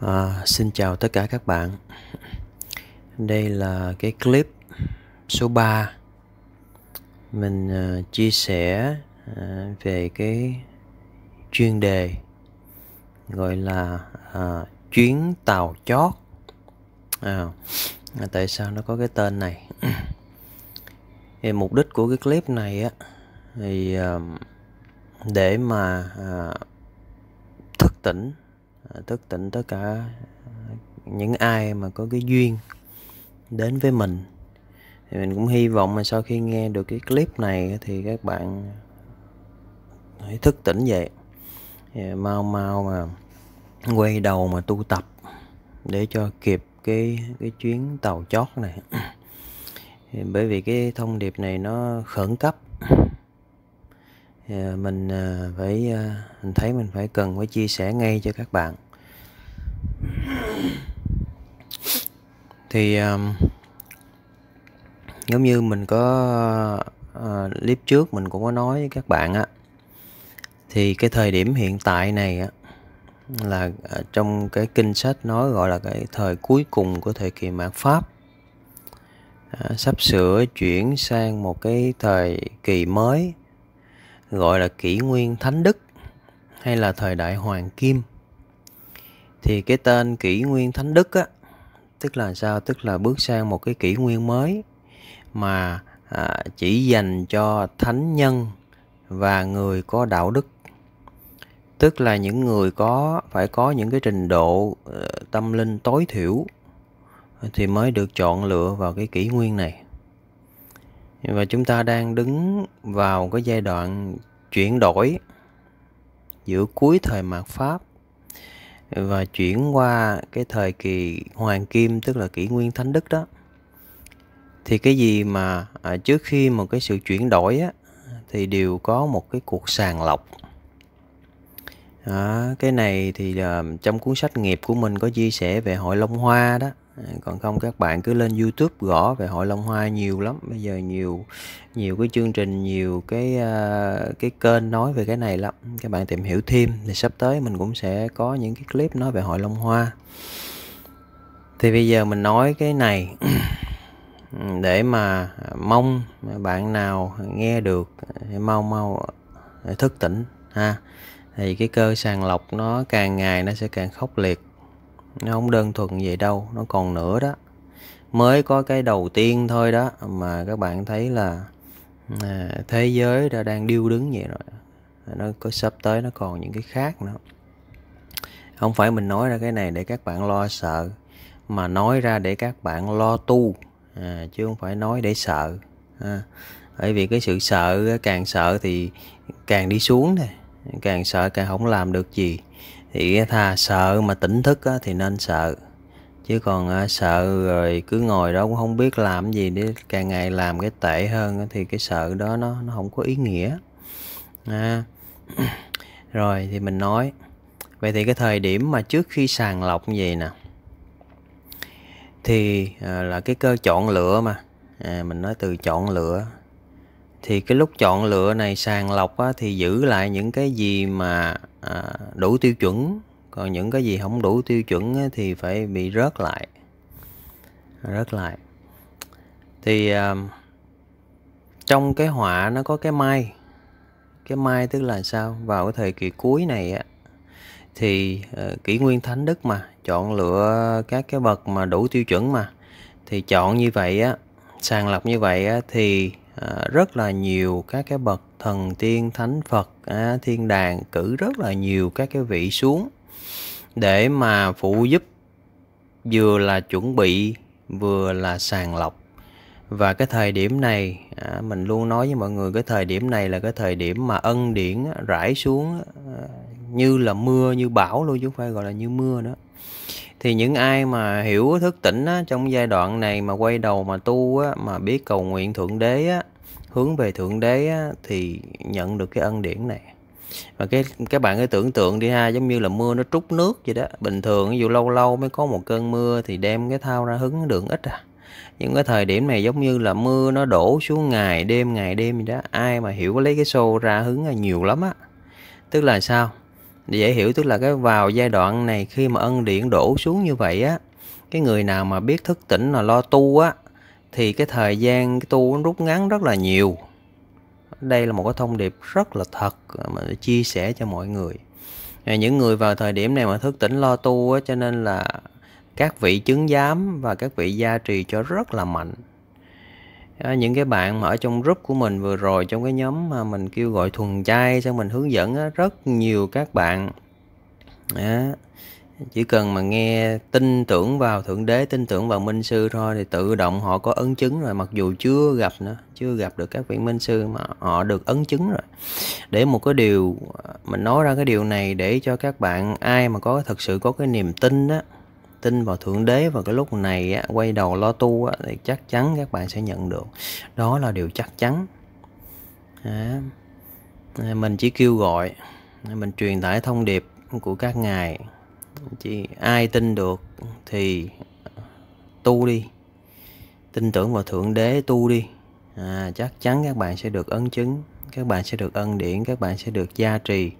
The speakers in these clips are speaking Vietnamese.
À, xin chào tất cả các bạn Đây là cái clip số 3 Mình uh, chia sẻ uh, về cái chuyên đề Gọi là uh, chuyến tàu chót à, Tại sao nó có cái tên này thì Mục đích của cái clip này á Thì uh, để mà uh, thức tỉnh thức tỉnh tất cả những ai mà có cái duyên đến với mình thì mình cũng hy vọng mà sau khi nghe được cái clip này thì các bạn hãy thức tỉnh dậy mau mau mà quay đầu mà tu tập để cho kịp cái cái chuyến tàu chót này bởi vì cái thông điệp này nó khẩn cấp mình à, phải à, mình thấy mình phải cần phải chia sẻ ngay cho các bạn thì um, giống như mình có uh, clip trước mình cũng có nói với các bạn á thì cái thời điểm hiện tại này á là ờ, trong cái kinh sách nói gọi là cái thời cuối cùng của thời kỳ mạt pháp à, sắp sửa chuyển sang một cái thời kỳ mới gọi là kỷ nguyên thánh đức hay là thời đại hoàng kim thì cái tên kỷ nguyên thánh đức á tức là sao tức là bước sang một cái kỷ nguyên mới mà à, chỉ dành cho thánh nhân và người có đạo đức tức là những người có phải có những cái trình độ ờ, tâm linh tối thiểu thì mới được chọn lựa vào cái kỷ nguyên này và chúng ta đang đứng vào cái giai đoạn chuyển đổi giữa cuối thời mạt pháp và chuyển qua cái thời kỳ hoàng kim tức là kỷ nguyên thánh đức đó thì cái gì mà à, trước khi một cái sự chuyển đổi á, thì đều có một cái cuộc sàng lọc à, cái này thì à, trong cuốn sách nghiệp của mình có chia sẻ về hội long hoa đó À, còn không các bạn cứ lên youtube gõ về hội long hoa nhiều lắm bây giờ nhiều nhiều cái chương trình nhiều cái uh, cái kênh nói về cái này lắm các bạn tìm hiểu thêm thì sắp tới mình cũng sẽ có những cái clip nói về hội long hoa thì bây giờ mình nói cái này để mà mong bạn nào nghe được mau mau thức tỉnh ha thì cái cơ sàng lọc nó càng ngày nó sẽ càng khốc liệt nó không đơn thuần vậy đâu nó còn nữa đó mới có cái đầu tiên thôi đó mà các bạn thấy là à, thế giới đã đang điêu đứng vậy rồi nó có sắp tới nó còn những cái khác nữa không phải mình nói ra cái này để các bạn lo sợ mà nói ra để các bạn lo tu à, chứ không phải nói để sợ à, bởi vì cái sự sợ càng sợ thì càng đi xuống này càng sợ càng không làm được gì thì thà sợ mà tỉnh thức á, thì nên sợ chứ còn à, sợ rồi cứ ngồi đó cũng không biết làm gì để càng ngày làm cái tệ hơn á, thì cái sợ đó nó nó không có ý nghĩa à. rồi thì mình nói vậy thì cái thời điểm mà trước khi sàng lọc như vậy nè thì à, là cái cơ chọn lựa mà à, mình nói từ chọn lựa thì cái lúc chọn lựa này sàng lọc á, thì giữ lại những cái gì mà à, đủ tiêu chuẩn còn những cái gì không đủ tiêu chuẩn á, thì phải bị rớt lại rớt lại thì à, trong cái họa nó có cái mai cái mai tức là sao vào cái thời kỳ cuối này á, thì uh, kỷ nguyên thánh đức mà chọn lựa các cái vật mà đủ tiêu chuẩn mà thì chọn như vậy á sàng lọc như vậy á thì Ờ, rất là nhiều các cái bậc thần tiên thánh phật à, thiên đàng cử rất là nhiều các cái vị xuống để mà phụ giúp vừa là chuẩn bị vừa là sàng lọc và cái thời điểm này à, mình luôn nói với mọi người cái thời điểm này là cái thời điểm mà ân điển rải xuống à, như là mưa như bão luôn chứ không phải gọi là như mưa nữa thì những ai mà hiểu thức tỉnh á, trong giai đoạn này mà quay đầu mà tu á, mà biết cầu nguyện thượng đế á, hướng về thượng đế á, thì nhận được cái ân điển này và cái các bạn cứ tưởng tượng đi ha giống như là mưa nó trút nước vậy đó bình thường ví dụ lâu lâu mới có một cơn mưa thì đem cái thao ra hứng đường ít à những cái thời điểm này giống như là mưa nó đổ xuống ngày đêm ngày đêm vậy đó ai mà hiểu lấy cái xô ra hứng là nhiều lắm á tức là sao dễ hiểu tức là cái vào giai đoạn này khi mà ân điển đổ xuống như vậy á cái người nào mà biết thức tỉnh là lo tu á thì cái thời gian cái tu nó rút ngắn rất là nhiều đây là một cái thông điệp rất là thật mà chia sẻ cho mọi người à, những người vào thời điểm này mà thức tỉnh lo tu á, cho nên là các vị chứng giám và các vị gia trì cho rất là mạnh những cái bạn mà ở trong group của mình vừa rồi trong cái nhóm mà mình kêu gọi thuần chay xong mình hướng dẫn rất nhiều các bạn à, chỉ cần mà nghe tin tưởng vào thượng đế tin tưởng vào minh sư thôi thì tự động họ có ấn chứng rồi mặc dù chưa gặp nữa chưa gặp được các vị minh sư mà họ được ấn chứng rồi để một cái điều à, mình nói ra cái điều này để cho các bạn ai mà có thực sự có cái niềm tin đó tin vào thượng đế vào cái lúc này á, quay đầu lo tu á, thì chắc chắn các bạn sẽ nhận được đó là điều chắc chắn à, mình chỉ kêu gọi mình truyền tải thông điệp của các ngài chỉ ai tin được thì tu đi tin tưởng vào thượng đế tu đi à, chắc chắn các bạn sẽ được ấn chứng các bạn sẽ được ân điển các bạn sẽ được gia trì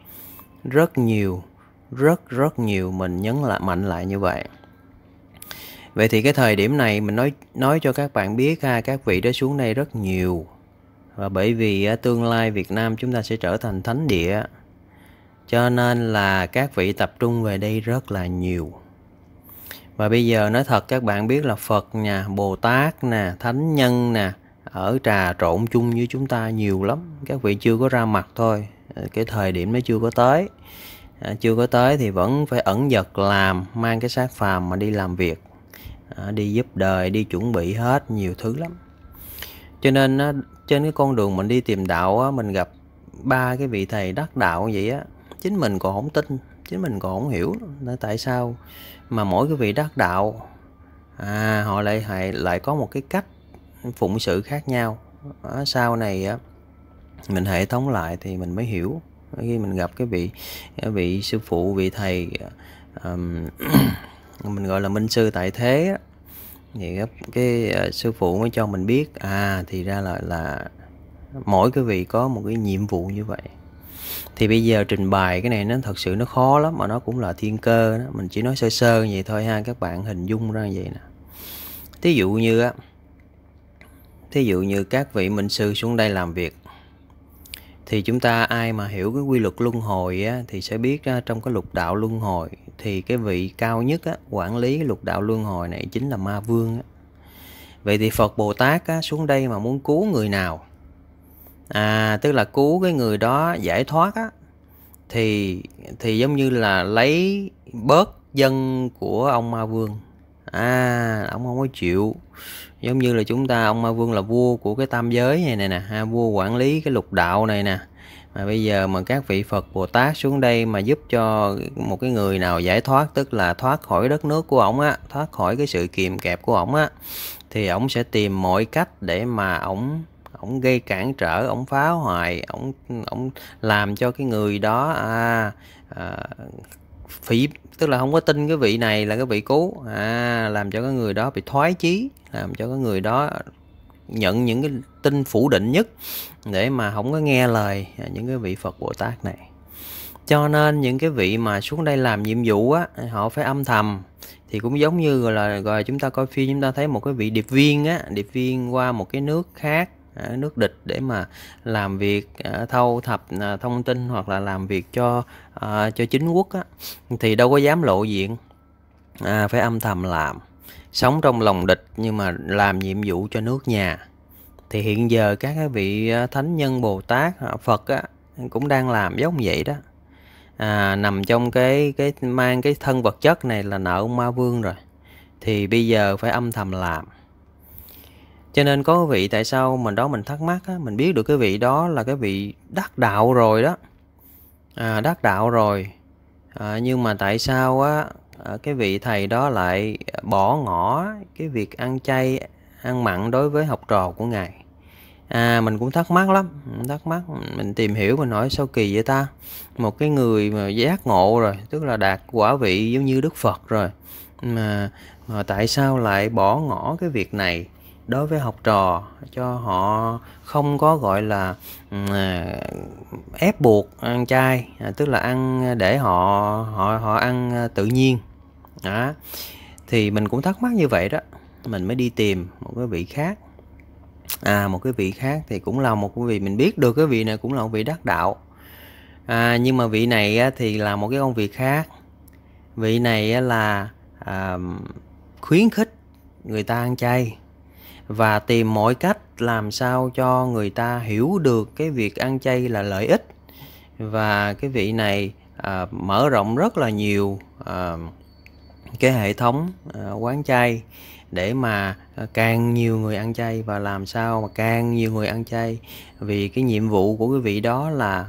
rất nhiều rất rất nhiều mình nhấn lại mạnh lại như vậy Vậy thì cái thời điểm này mình nói nói cho các bạn biết ha, các vị đã xuống đây rất nhiều. Và bởi vì tương lai Việt Nam chúng ta sẽ trở thành thánh địa. Cho nên là các vị tập trung về đây rất là nhiều. Và bây giờ nói thật các bạn biết là Phật nè, Bồ Tát nè, Thánh Nhân nè, ở trà trộn chung với chúng ta nhiều lắm. Các vị chưa có ra mặt thôi, ờ, cái thời điểm nó chưa có tới. Ờ, chưa có tới thì vẫn phải ẩn giật làm, mang cái xác phàm mà đi làm việc. À, đi giúp đời đi chuẩn bị hết nhiều thứ lắm cho nên á, trên cái con đường mình đi tìm đạo mình gặp ba cái vị thầy đắc đạo vậy á chính mình còn không tin chính mình còn không hiểu tại sao mà mỗi cái vị đắc đạo à, họ lại lại, lại có một cái cách phụng sự khác nhau sau này á mình hệ thống lại thì mình mới hiểu khi mình gặp cái vị vị sư phụ vị thầy um, mình gọi là minh sư tại thế á thì cái, cái ờ, sư phụ mới cho mình biết à thì ra là là mỗi cái vị có một cái nhiệm vụ như vậy thì bây giờ trình bày cái này nó thật sự nó khó lắm mà nó cũng là thiên cơ đó. mình chỉ nói sơ sơ vậy thôi ha các bạn hình dung ra vậy nè thí dụ như á thí dụ như các vị minh sư xuống đây làm việc thì chúng ta ai mà hiểu cái quy luật luân hồi á, thì sẽ biết á, à, trong cái lục đạo luân hồi thì cái vị cao nhất á, quản lý lục đạo luân hồi này chính là ma vương á. vậy thì phật bồ tát á, xuống đây mà muốn cứu người nào à tức là cứu cái người đó giải thoát á, thì thì giống như là lấy bớt dân của ông ma vương à ông không có chịu giống như là chúng ta ông ma vương là vua của cái tam giới này này nè ha vua quản lý cái lục đạo này nè mà bây giờ mà các vị phật bồ tát xuống đây mà giúp cho một cái người nào giải thoát tức là thoát khỏi đất nước của ông á thoát khỏi cái sự kìm kẹp của ông á thì ông sẽ tìm mọi cách để mà ông ổng gây cản trở ổng phá hoại ổng ổng làm cho cái người đó à, à phỉ tức là không có tin cái vị này là cái vị cú à làm cho cái người đó bị thoái chí làm cho cái người đó nhận những cái tin phủ định nhất để mà không có nghe lời những cái vị Phật Bồ Tát này cho nên những cái vị mà xuống đây làm nhiệm vụ á họ phải âm thầm thì cũng giống như là gọi chúng ta coi phim chúng ta thấy một cái vị điệp viên á điệp viên qua một cái nước khác À, nước địch để mà làm việc à, thâu thập à, thông tin hoặc là làm việc cho cho chính quốc á, thì đâu có dám lộ diện à, phải âm thầm làm sống trong lòng địch nhưng mà làm nhiệm vụ cho nước nhà thì hiện giờ các vị thánh nhân bồ tát phật á, cũng đang làm giống vậy đó à, nằm trong cái cái mang cái thân vật chất này là nợ ma vương rồi thì bây giờ phải âm thầm làm cho nên có vị tại sao mình đó mình thắc mắc á, mình biết được cái vị đó là cái vị đắc đạo rồi đó à, đắc đạo rồi à, nhưng mà tại sao á à, cái vị thầy đó lại bỏ ngỏ cái việc ăn chay ăn mặn đối với học trò của ngài à mình cũng thắc mắc lắm thắc mắc mình tìm hiểu mình hỏi sao kỳ vậy ta một cái người mà giác ngộ rồi tức là đạt quả vị giống như đức phật rồi mà, mà tại sao lại bỏ ngỏ cái việc này đối với học trò cho họ không có gọi là ừ, à, ép buộc ăn chay à, tức là ăn để họ họ họ ăn à, tự nhiên đó thì mình cũng thắc mắc như vậy đó mình mới đi tìm một cái vị khác à một cái vị khác thì cũng là một cái vị mình biết được cái vị này cũng là một vị đắc đạo à, nhưng mà vị này thì là một cái công việc khác vị này là à, khuyến khích người ta ăn chay và tìm mọi cách làm sao cho người ta hiểu được cái việc ăn chay là lợi ích và cái vị này à, mở rộng rất là nhiều à, cái hệ thống à, quán chay để mà à, càng nhiều người ăn chay và làm sao mà càng nhiều người ăn chay vì cái nhiệm vụ của cái vị đó là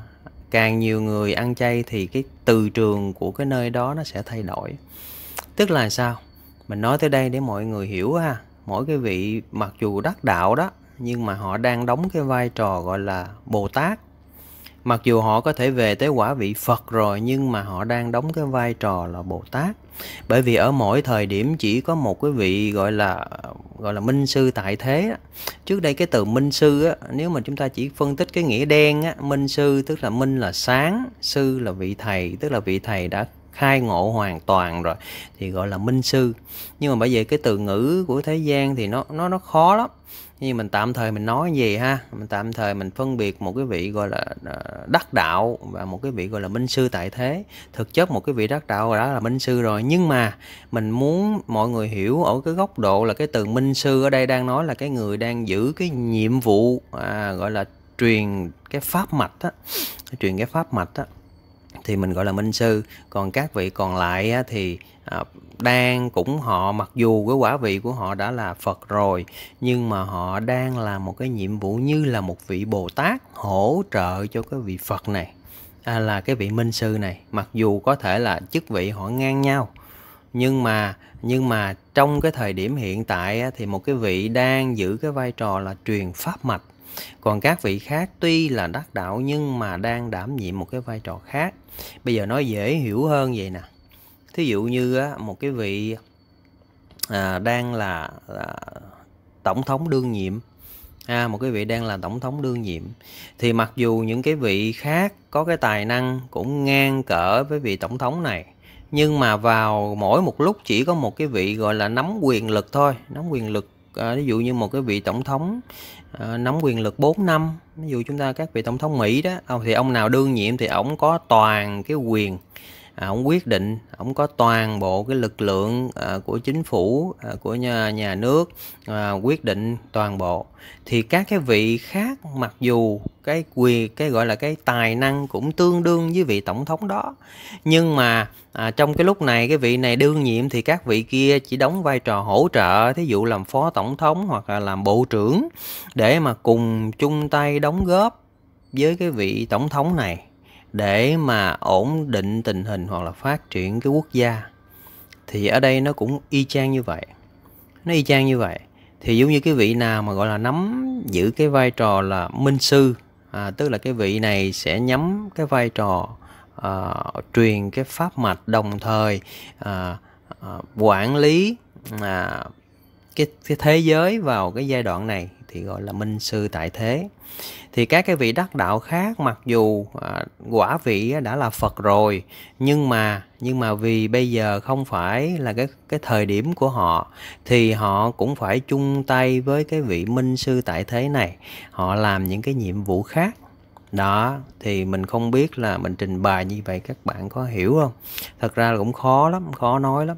càng nhiều người ăn chay thì cái từ trường của cái nơi đó nó sẽ thay đổi tức là sao mình nói tới đây để mọi người hiểu ha mỗi cái vị mặc dù đắc đạo đó nhưng mà họ đang đóng cái vai trò gọi là bồ tát mặc dù họ có thể về tới quả vị phật rồi nhưng mà họ đang đóng cái vai trò là bồ tát bởi vì ở mỗi thời điểm chỉ có một cái vị gọi là gọi là minh sư tại thế trước đây cái từ minh sư á, nếu mà chúng ta chỉ phân tích cái nghĩa đen á, minh sư tức là minh là sáng sư là vị thầy tức là vị thầy đã khai ngộ hoàn toàn rồi thì gọi là minh sư nhưng mà bởi vì cái từ ngữ của thế gian thì nó nó nó khó lắm nhưng mình tạm thời mình nói gì ha mình tạm thời mình phân biệt một cái vị gọi là à, đắc đạo và một cái vị gọi là minh sư tại thế thực chất một cái vị đắc đạo đã là minh sư rồi nhưng mà mình muốn mọi người hiểu ở cái góc độ là cái từ minh sư ở đây đang nói là cái người đang giữ cái nhiệm vụ à, gọi là truyền cái pháp mạch á truyền cái pháp mạch á thì mình gọi là minh sư còn các vị còn lại thì à, đang cũng họ mặc dù cái quả vị của họ đã là phật rồi nhưng mà họ đang làm một cái nhiệm vụ như là một vị bồ tát hỗ trợ cho cái vị phật này à, là cái vị minh sư này mặc dù có thể là chức vị họ ngang nhau nhưng mà nhưng mà trong cái thời điểm hiện tại thì một cái vị đang giữ cái vai trò là truyền pháp mạch còn các vị khác tuy là đắc đạo nhưng mà đang đảm nhiệm một cái vai trò khác bây giờ nói dễ hiểu hơn vậy nè thí dụ như một cái vị à, đang là, là tổng thống đương nhiệm à, một cái vị đang là tổng thống đương nhiệm thì mặc dù những cái vị khác có cái tài năng cũng ngang cỡ với vị tổng thống này nhưng mà vào mỗi một lúc chỉ có một cái vị gọi là nắm quyền lực thôi nắm quyền lực à, ví dụ như một cái vị tổng thống uh, nắm quyền lực 4 năm ví dụ chúng ta các vị tổng thống Mỹ đó ông thì ông nào đương nhiệm thì ổng có toàn cái quyền ổng à, quyết định ổng có toàn bộ cái lực lượng à, của chính phủ à, của nhà nhà nước à, quyết định toàn bộ thì các cái vị khác mặc dù cái quyền cái gọi là cái tài năng cũng tương đương với vị tổng thống đó nhưng mà à, trong cái lúc này cái vị này đương nhiệm thì các vị kia chỉ đóng vai trò hỗ trợ thí dụ làm phó tổng thống hoặc là làm bộ trưởng để mà cùng chung tay đóng góp với cái vị tổng thống này để mà ổn định tình hình hoặc là phát triển cái quốc gia thì ở đây nó cũng y chang như vậy nó y chang như vậy thì giống như cái vị nào mà gọi là nắm giữ cái vai trò là minh sư à, tức là cái vị này sẽ nhắm cái vai trò à, truyền cái pháp mạch đồng thời à, à, quản lý à, cái, cái thế giới vào cái giai đoạn này thì gọi là minh sư tại thế thì các cái vị đắc đạo khác mặc dù à, quả vị đã là Phật rồi nhưng mà nhưng mà vì bây giờ không phải là cái cái thời điểm của họ thì họ cũng phải chung tay với cái vị minh sư tại thế này họ làm những cái nhiệm vụ khác đó thì mình không biết là mình trình bày như vậy các bạn có hiểu không thật ra là cũng khó lắm khó nói lắm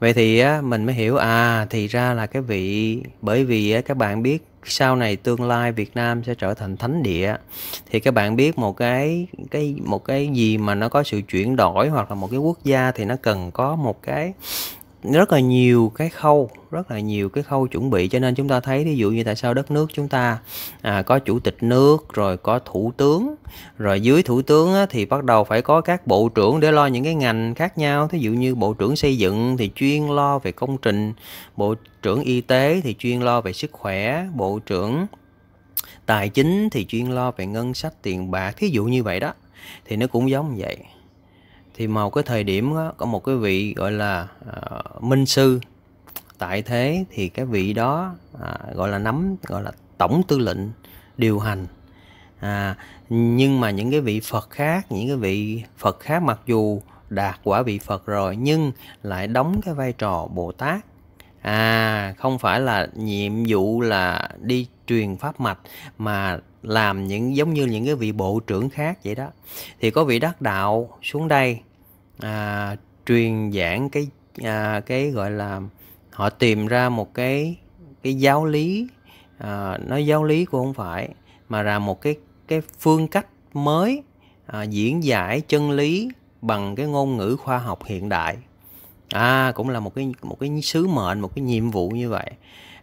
vậy thì mình mới hiểu à thì ra là cái vị bởi vì các bạn biết sau này tương lai Việt Nam sẽ trở thành thánh địa thì các bạn biết một cái cái một cái gì mà nó có sự chuyển đổi hoặc là một cái quốc gia thì nó cần có một cái rất là nhiều cái khâu rất là nhiều cái khâu chuẩn bị cho nên chúng ta thấy ví dụ như tại sao đất nước chúng ta à, có chủ tịch nước rồi có thủ tướng rồi dưới thủ tướng á, thì bắt đầu phải có các bộ trưởng để lo những cái ngành khác nhau thí dụ như bộ trưởng xây dựng thì chuyên lo về công trình bộ trưởng y tế thì chuyên lo về sức khỏe bộ trưởng tài chính thì chuyên lo về ngân sách tiền bạc thí dụ như vậy đó thì nó cũng giống vậy thì một cái thời điểm đó, có một cái vị gọi là à, minh sư tại thế thì cái vị đó à, gọi là nắm gọi là tổng tư lệnh điều hành à, nhưng mà những cái vị phật khác những cái vị phật khác mặc dù đạt quả vị phật rồi nhưng lại đóng cái vai trò bồ tát à không phải là nhiệm vụ là đi truyền pháp mạch mà làm những giống như những cái vị bộ trưởng khác vậy đó thì có vị đắc đạo xuống đây à, truyền giảng cái à, cái gọi là họ tìm ra một cái cái giáo lý à, nói giáo lý cũng không phải mà là một cái cái phương cách mới à, diễn giải chân lý bằng cái ngôn ngữ khoa học hiện đại à cũng là một cái một cái sứ mệnh một cái nhiệm vụ như vậy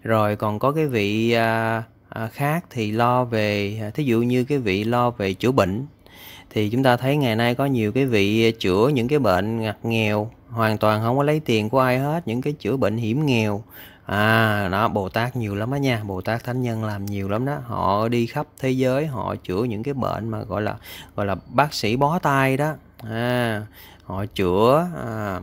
rồi còn có cái vị à, à, khác thì lo về à, thí dụ như cái vị lo về chữa bệnh thì chúng ta thấy ngày nay có nhiều cái vị chữa những cái bệnh ngặt nghèo hoàn toàn không có lấy tiền của ai hết những cái chữa bệnh hiểm nghèo à đó bồ tát nhiều lắm á nha bồ tát thánh nhân làm nhiều lắm đó họ đi khắp thế giới họ chữa những cái bệnh mà gọi là gọi là bác sĩ bó tay đó à họ chữa à,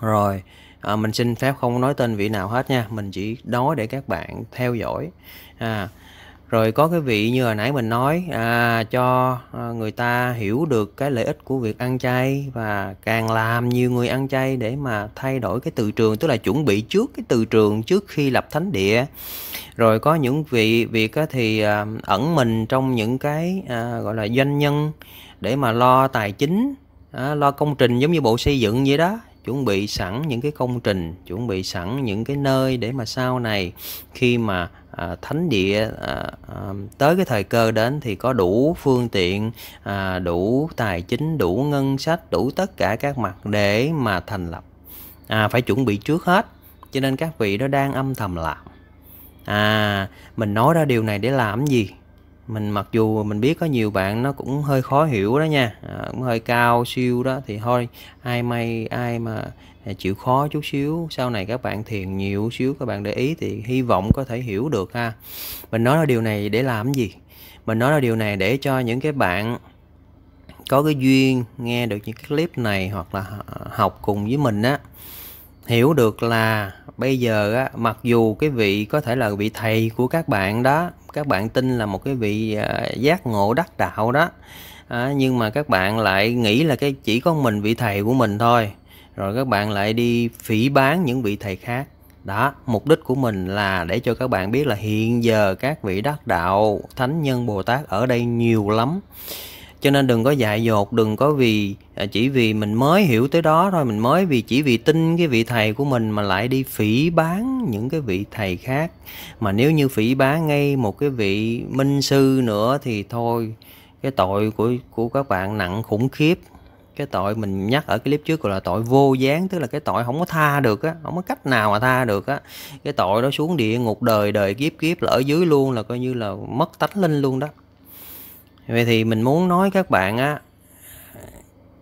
rồi à, mình xin phép không nói tên vị nào hết nha mình chỉ nói để các bạn theo dõi à rồi có cái vị như hồi nãy mình nói à, cho à, người ta hiểu được cái lợi ích của việc ăn chay và càng làm nhiều người ăn chay để mà thay đổi cái từ trường tức là chuẩn bị trước cái từ trường trước khi lập thánh địa rồi có những vị việc thì à, ẩn mình trong những cái à, gọi là doanh nhân để mà lo tài chính à, lo công trình giống như bộ xây dựng vậy đó chuẩn bị sẵn những cái công trình chuẩn bị sẵn những cái nơi để mà sau này khi mà à, thánh địa à, à, tới cái thời cơ đến thì có đủ phương tiện à, đủ tài chính đủ ngân sách đủ tất cả các mặt để mà thành lập à, phải chuẩn bị trước hết cho nên các vị đó đang âm thầm làm à mình nói ra điều này để làm gì mình mặc dù mình biết có nhiều bạn nó cũng hơi khó hiểu đó nha à, cũng hơi cao siêu đó thì thôi ai may ai mà chịu khó chút xíu sau này các bạn thiền nhiều xíu các bạn để ý thì hy vọng có thể hiểu được ha mình nói là điều này để làm gì mình nói là điều này để cho những cái bạn có cái duyên nghe được những cái clip này hoặc là học cùng với mình á hiểu được là bây giờ á, mặc dù cái vị có thể là vị thầy của các bạn đó các bạn tin là một cái vị à, giác ngộ đắc đạo đó à, nhưng mà các bạn lại nghĩ là cái chỉ có mình vị thầy của mình thôi rồi các bạn lại đi phỉ bán những vị thầy khác đó mục đích của mình là để cho các bạn biết là hiện giờ các vị đắc đạo thánh nhân bồ tát ở đây nhiều lắm cho nên đừng có dại dột đừng có vì à, chỉ vì mình mới hiểu tới đó thôi mình mới vì chỉ vì tin cái vị thầy của mình mà lại đi phỉ bán những cái vị thầy khác mà nếu như phỉ bán ngay một cái vị minh sư nữa thì thôi cái tội của của các bạn nặng khủng khiếp cái tội mình nhắc ở cái clip trước gọi là tội vô gián tức là cái tội không có tha được á không có cách nào mà tha được á cái tội đó xuống địa ngục đời đời kiếp kiếp là ở dưới luôn là coi như là mất tánh linh luôn đó vậy thì mình muốn nói các bạn á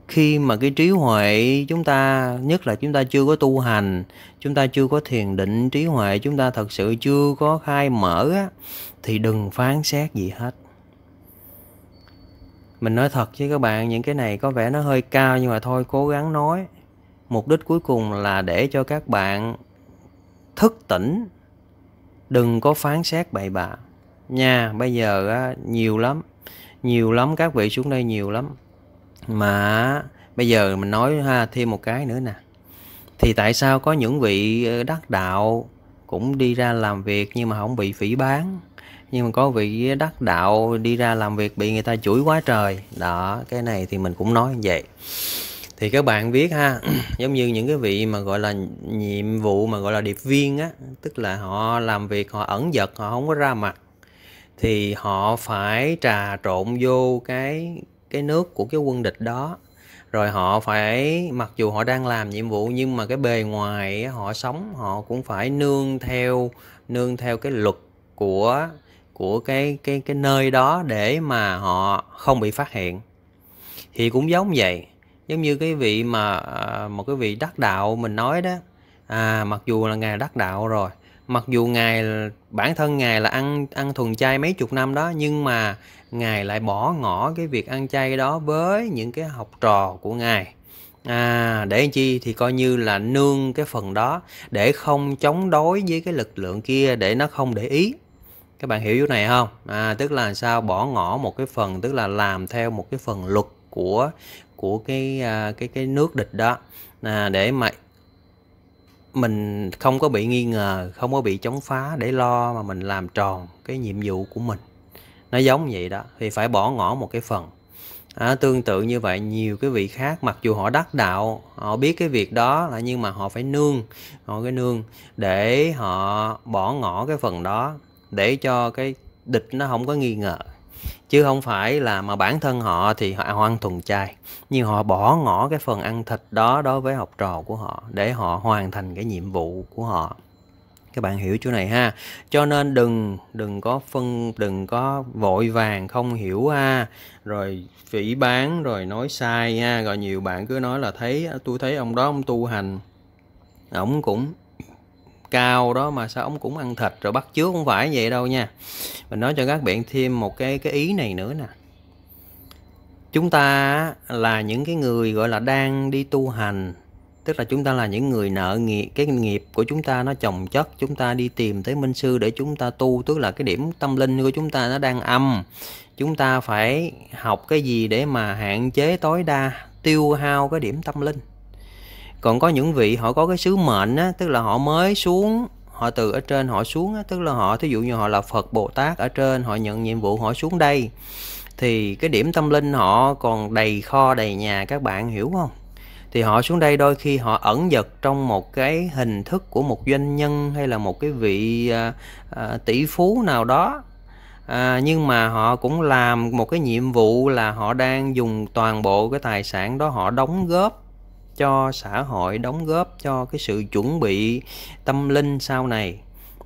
khi mà cái trí huệ chúng ta nhất là chúng ta chưa có tu hành chúng ta chưa có thiền định trí huệ chúng ta thật sự chưa có khai mở á, thì đừng phán xét gì hết mình nói thật với các bạn những cái này có vẻ nó hơi cao nhưng mà thôi cố gắng nói mục đích cuối cùng là để cho các bạn thức tỉnh đừng có phán xét bậy bạ nha bây giờ nhiều lắm nhiều lắm các vị xuống đây nhiều lắm mà bây giờ mình nói ha thêm một cái nữa nè thì tại sao có những vị ờ, đắc đạo cũng đi ra làm việc nhưng mà không bị phỉ bán nhưng mà có vị đắc đạo đi ra làm việc bị người ta chửi quá trời đó cái này thì mình cũng nói như vậy thì các bạn biết ha giống như những cái vị mà gọi là nhiệm vụ mà gọi là điệp viên á tức là họ làm việc họ ẩn giật họ không có ra mặt thì họ phải trà trộn vô cái cái nước của cái quân địch đó rồi họ phải mặc dù họ đang làm nhiệm vụ nhưng mà cái bề ngoài họ sống họ cũng phải nương theo nương theo cái luật của của cái cái cái nơi đó để mà họ không bị phát hiện thì cũng giống vậy giống như cái vị mà à, một cái vị đắc đạo mình nói đó à mặc dù là ngài đắc đạo rồi mặc dù ngài bản thân ngài là ăn ăn thuần chay mấy chục năm đó nhưng mà ngài lại bỏ ngỏ cái việc ăn chay đó với những cái học trò của ngài à để chi thì coi như là nương cái phần đó để không chống đối với cái lực lượng kia để nó không để ý các bạn hiểu chỗ này không à tức là sao bỏ ngỏ một cái phần tức là làm theo một cái phần luật của của cái à, cái cái nước địch đó à, để mà mình không có bị nghi ngờ không có bị chống phá để lo mà mình làm tròn cái nhiệm vụ của mình nó giống vậy đó thì phải bỏ ngỏ một cái phần à, tương tự như vậy nhiều cái vị khác mặc dù họ đắc đạo họ biết cái việc đó là nhưng mà họ phải nương họ cái nương để họ bỏ ngỏ cái phần đó để cho cái địch nó không có nghi ngờ chứ không phải là mà bản thân họ thì họ ăn thuần chay nhưng họ bỏ ngỏ cái phần ăn thịt đó đối với học trò của họ để họ hoàn thành cái nhiệm vụ của họ các bạn hiểu chỗ này ha cho nên đừng đừng có phân đừng có vội vàng không hiểu ha rồi phỉ bán rồi nói sai ha rồi nhiều bạn cứ nói là thấy tôi thấy ông đó ông tu hành ổng cũng cao đó mà sao ông cũng ăn thịt rồi bắt chước không phải vậy đâu nha mình nói cho các bạn thêm một cái cái ý này nữa nè chúng ta là những cái người gọi là đang đi tu hành tức là chúng ta là những người nợ nghiệp cái nghiệp của chúng ta nó chồng chất chúng ta đi tìm tới minh sư để chúng ta tu tức là cái điểm tâm linh của chúng ta nó đang âm chúng ta phải học cái gì để mà hạn chế tối đa tiêu hao cái điểm tâm linh còn có những vị họ có cái sứ mệnh á tức là họ mới xuống họ từ ở trên họ xuống á tức là họ thí dụ như họ là phật bồ tát ở trên họ nhận nhiệm vụ họ xuống đây thì cái điểm tâm linh họ còn đầy kho đầy nhà các bạn hiểu không thì họ xuống đây đôi khi họ ẩn giật trong một cái hình thức của một doanh nhân hay là một cái vị à, à, tỷ phú nào đó à, nhưng mà họ cũng làm một cái nhiệm vụ là họ đang dùng toàn bộ cái tài sản đó họ đóng góp cho xã hội đóng góp cho cái sự chuẩn bị tâm linh sau này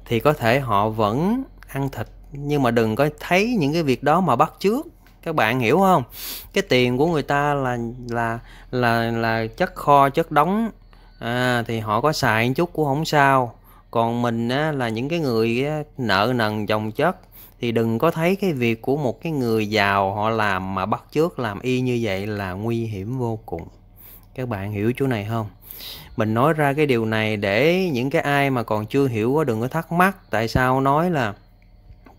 thì có thể họ vẫn ăn thịt nhưng mà đừng có thấy những cái việc đó mà bắt trước các bạn hiểu không cái tiền của người ta là là là là chất kho chất đóng à, thì họ có xài một chút cũng không sao còn mình á, là những cái người á, nợ nần chồng chất thì đừng có thấy cái việc của một cái người giàu họ làm mà bắt chước làm y như vậy là nguy hiểm vô cùng các bạn hiểu chỗ này không mình nói ra cái điều này để những cái ai mà còn chưa hiểu đừng có thắc mắc tại sao nói là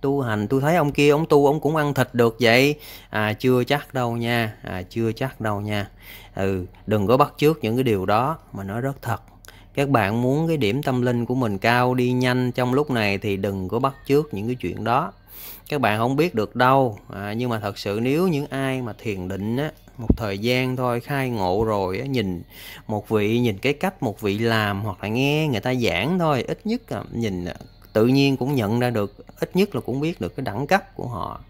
tu hành tôi thấy ông kia ông tu ông cũng ăn thịt được vậy à chưa chắc đâu nha à chưa chắc đâu nha ừ đừng có bắt chước những cái điều đó mà nói rất thật các bạn muốn cái điểm tâm linh của mình cao đi nhanh trong lúc này thì đừng có bắt chước những cái chuyện đó các bạn không biết được đâu à, nhưng mà thật sự nếu những ai mà thiền định á một thời gian thôi khai ngộ rồi nhìn một vị nhìn cái cách một vị làm hoặc là nghe người ta giảng thôi ít nhất là nhìn à, tự nhiên cũng nhận ra được ít nhất là cũng biết được cái đẳng cấp của họ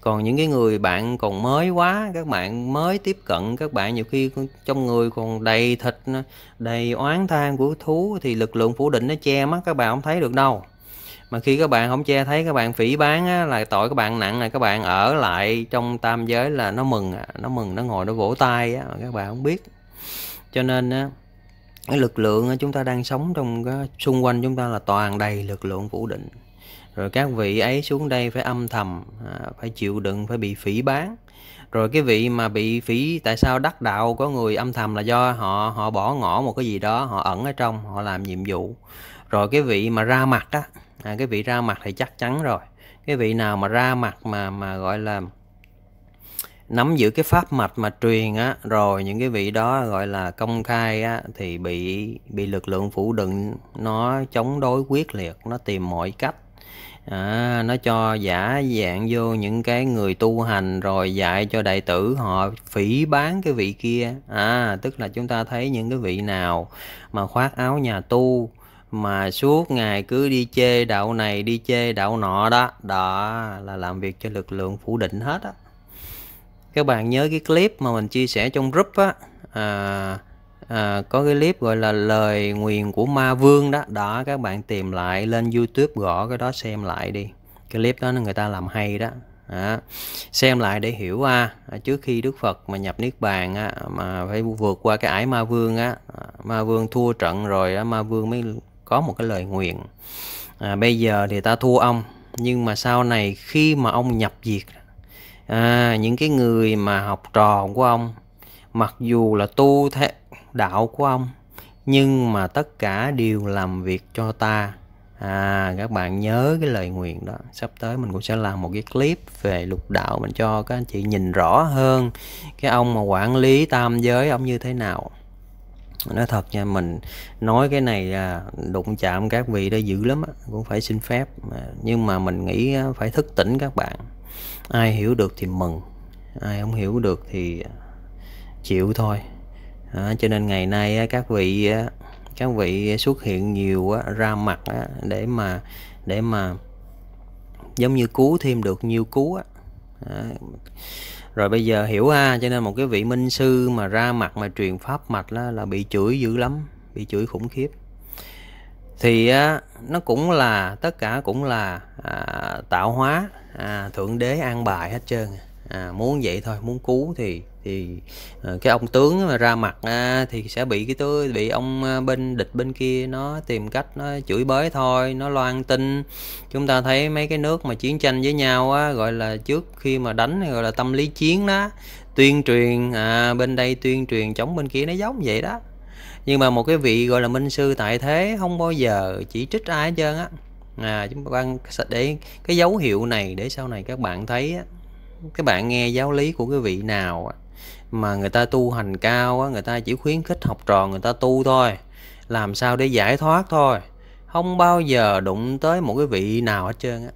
còn những cái người bạn còn mới quá các bạn mới tiếp cận các bạn nhiều khi trong người còn đầy thịt đầy oán than của thú thì lực lượng phủ định nó che mắt các bạn không thấy được đâu mà khi các bạn không che thấy các bạn phỉ bán á, là tội các bạn nặng là các bạn ở lại trong tam giới là nó mừng à, nó mừng nó ngồi nó vỗ tay á, mà các bạn không biết cho nên á, cái lực lượng chúng ta đang sống trong cái, xung quanh chúng ta là toàn đầy lực lượng phủ định rồi các vị ấy xuống đây phải âm thầm à, phải chịu đựng phải bị phỉ bán rồi cái vị mà bị phỉ tại sao đắc đạo có người âm thầm là do họ họ bỏ ngỏ một cái gì đó họ ẩn ở trong họ làm nhiệm vụ rồi cái vị mà ra mặt á à, cái vị ra mặt thì chắc chắn rồi cái vị nào mà ra mặt mà mà gọi là nắm giữ cái pháp mạch mà truyền á rồi những cái vị đó gọi là công khai á thì bị bị lực lượng phủ đựng nó chống đối quyết liệt nó tìm mọi cách à, nó cho giả dạng vô những cái người tu hành rồi dạy cho đại tử họ phỉ bán cái vị kia à tức là chúng ta thấy những cái vị nào mà khoác áo nhà tu mà suốt ngày cứ đi chê đạo này đi chê đạo nọ đó đó là làm việc cho lực lượng phủ định hết á các bạn nhớ cái clip mà mình chia sẻ trong group á à, à, có cái clip gọi là lời nguyền của ma vương đó đó các bạn tìm lại lên youtube gõ cái đó xem lại đi cái clip đó người ta làm hay đó À, xem lại để hiểu à, à, trước khi Đức Phật mà nhập niết bàn á, mà phải vượt qua cái ải ma vương á à, ma vương thua trận rồi á, ma vương mới có một cái lời nguyện à, bây giờ thì ta thua ông nhưng mà sau này khi mà ông nhập diệt à, những cái người mà học trò của ông mặc dù là tu thế đạo của ông nhưng mà tất cả đều làm việc cho ta à các bạn nhớ cái lời nguyện đó sắp tới mình cũng sẽ làm một cái clip về lục đạo mình cho các anh chị nhìn rõ hơn cái ông mà quản lý tam giới ông như thế nào nói thật nha mình nói cái này à, đụng chạm các vị đây dữ lắm cũng phải xin phép nhưng mà mình nghĩ à, phải thức tỉnh các bạn ai hiểu được thì mừng ai không hiểu được thì chịu thôi à, cho nên ngày nay các vị các vị xuất hiện nhiều ra mặt để mà để mà giống như cứu thêm được nhiều cứu á à, rồi bây giờ hiểu ha cho nên một cái vị minh sư mà ra mặt mà truyền pháp mạch là, là bị chửi dữ lắm bị chửi khủng khiếp thì á, nó cũng là tất cả cũng là à, tạo hóa à, thượng đế an bài hết trơn à à, muốn vậy thôi muốn cứu thì thì à, cái ông tướng mà ra mặt à, thì sẽ bị cái tôi bị ông à, bên địch bên kia nó tìm cách nó chửi bới thôi nó loan tin chúng ta thấy mấy cái nước mà chiến tranh với nhau á gọi là trước khi mà đánh gọi là tâm lý chiến đó tuyên truyền à, bên đây tuyên truyền chống bên kia nó giống vậy đó nhưng mà một cái vị gọi là minh sư tại thế không bao giờ chỉ trích ai hết trơn á à, chúng ta để cái dấu hiệu này để sau này các bạn thấy á, các bạn nghe giáo lý của cái vị nào mà người ta tu hành cao người ta chỉ khuyến khích học trò người ta tu thôi làm sao để giải thoát thôi không bao giờ đụng tới một cái vị nào hết trơn á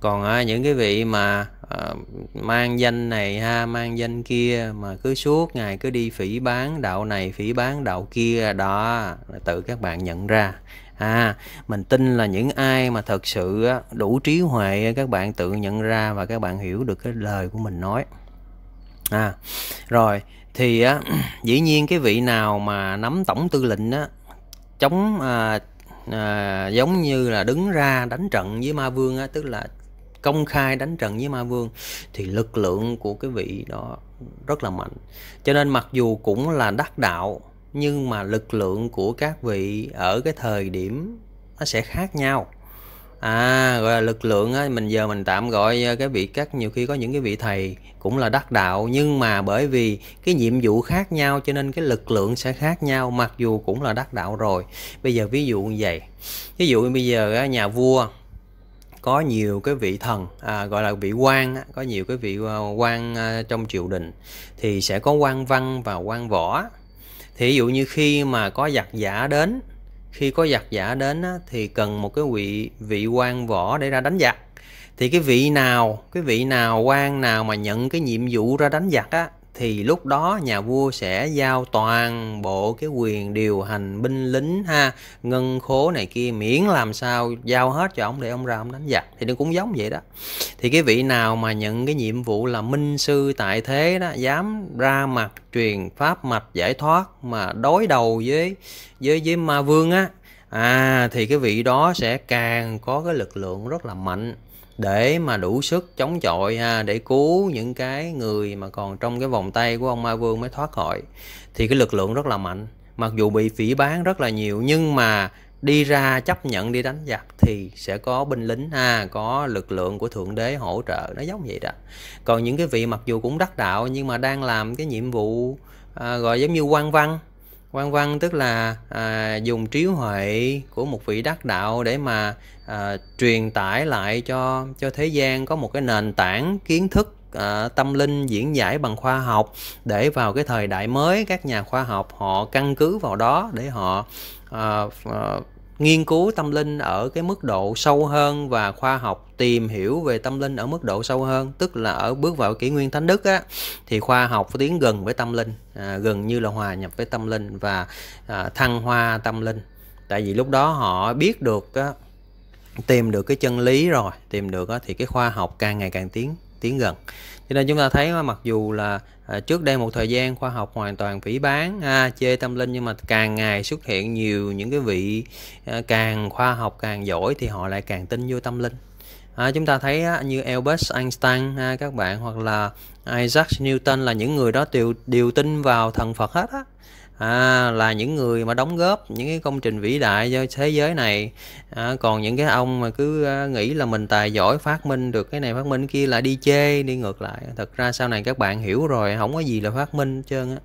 còn à, những cái vị mà à, mang danh này ha mang danh kia mà cứ suốt ngày cứ đi phỉ bán đạo này phỉ bán đạo kia đó tự các bạn nhận ra à mình tin là những ai mà thật sự đủ trí huệ các bạn tự nhận ra và các bạn hiểu được cái lời của mình nói à rồi thì á dĩ nhiên cái vị nào mà nắm tổng tư lệnh á chống à, à, giống như là đứng ra đánh trận với ma vương á tức là công khai đánh trận với ma vương thì lực lượng của cái vị đó rất là mạnh cho nên mặc dù cũng là đắc đạo nhưng mà lực lượng của các vị ở cái thời điểm nó sẽ khác nhau à gọi là lực lượng á, mình giờ mình tạm gọi ờ, cái vị các nhiều khi có những cái vị thầy cũng là đắc đạo nhưng mà bởi vì cái nhiệm vụ khác nhau cho nên cái lực lượng sẽ khác nhau mặc dù cũng là đắc đạo rồi bây giờ ví dụ như vậy ví dụ bây giờ nhà vua có nhiều cái vị thần à, gọi là vị quan có nhiều cái vị ờ, quan ờ, trong triều đình thì sẽ có quan văn và quan võ thí dụ như khi mà có giặc giả đến khi có giặc giả đến á, thì cần một cái vị vị quan võ để ra đánh giặc thì cái vị nào cái vị nào quan nào mà nhận cái nhiệm vụ ra đánh giặc á thì lúc đó nhà vua sẽ giao toàn bộ cái quyền điều hành binh lính ha ngân khố này kia miễn làm sao giao hết cho ông để ông ra ông đánh giặc thì nó cũng giống vậy đó thì cái vị nào mà nhận cái nhiệm vụ là minh sư tại thế đó dám ra mặt truyền pháp mạch giải thoát mà đối đầu với với với ma vương á à thì cái vị đó sẽ càng có cái lực lượng rất là mạnh để mà đủ sức chống chọi ha để cứu những cái người mà còn trong cái vòng tay của ông Mai vương mới thoát khỏi thì cái lực lượng rất là mạnh mặc dù bị phỉ bán rất là nhiều nhưng mà đi ra chấp nhận đi đánh giặc thì sẽ có binh lính ha có lực lượng của thượng đế hỗ trợ nó giống vậy đó còn những cái vị mặc dù cũng đắc đạo nhưng mà đang làm cái nhiệm vụ à, gọi giống như quan văn Quan văn tức là à, dùng trí huệ của một vị đắc đạo để mà à, truyền tải lại cho cho thế gian có một cái nền tảng kiến thức à, tâm linh diễn giải bằng khoa học để vào cái thời đại mới các nhà khoa học họ căn cứ vào đó để họ à, à, nghiên cứu tâm linh ở cái mức độ sâu hơn và khoa học tìm hiểu về tâm linh ở mức độ sâu hơn tức là ở bước vào kỷ nguyên thánh đức á thì khoa học tiến gần với tâm linh à, gần như là hòa nhập với tâm linh và à, thăng hoa tâm linh tại vì lúc đó họ biết được á, tìm được cái chân lý rồi tìm được á, thì cái khoa học càng ngày càng tiến tiến gần cho nên chúng ta thấy à, mặc dù là à, trước đây một thời gian khoa học hoàn toàn phỉ bán à, chê tâm linh nhưng mà càng ngày xuất hiện nhiều những cái vị à, càng khoa học càng giỏi thì họ lại càng tin vô tâm linh à, chúng ta thấy á, như Albert Einstein ha, các bạn hoặc là Isaac Newton là những người đó đều đều tin vào thần Phật hết á à, là những người mà đóng góp những cái công trình vĩ đại cho thế giới này à, còn những cái ông mà cứ à, nghĩ là mình tài giỏi phát minh được cái này phát minh kia là đi chê đi ngược lại thật ra sau này các bạn hiểu rồi không có gì là phát minh hết trơn á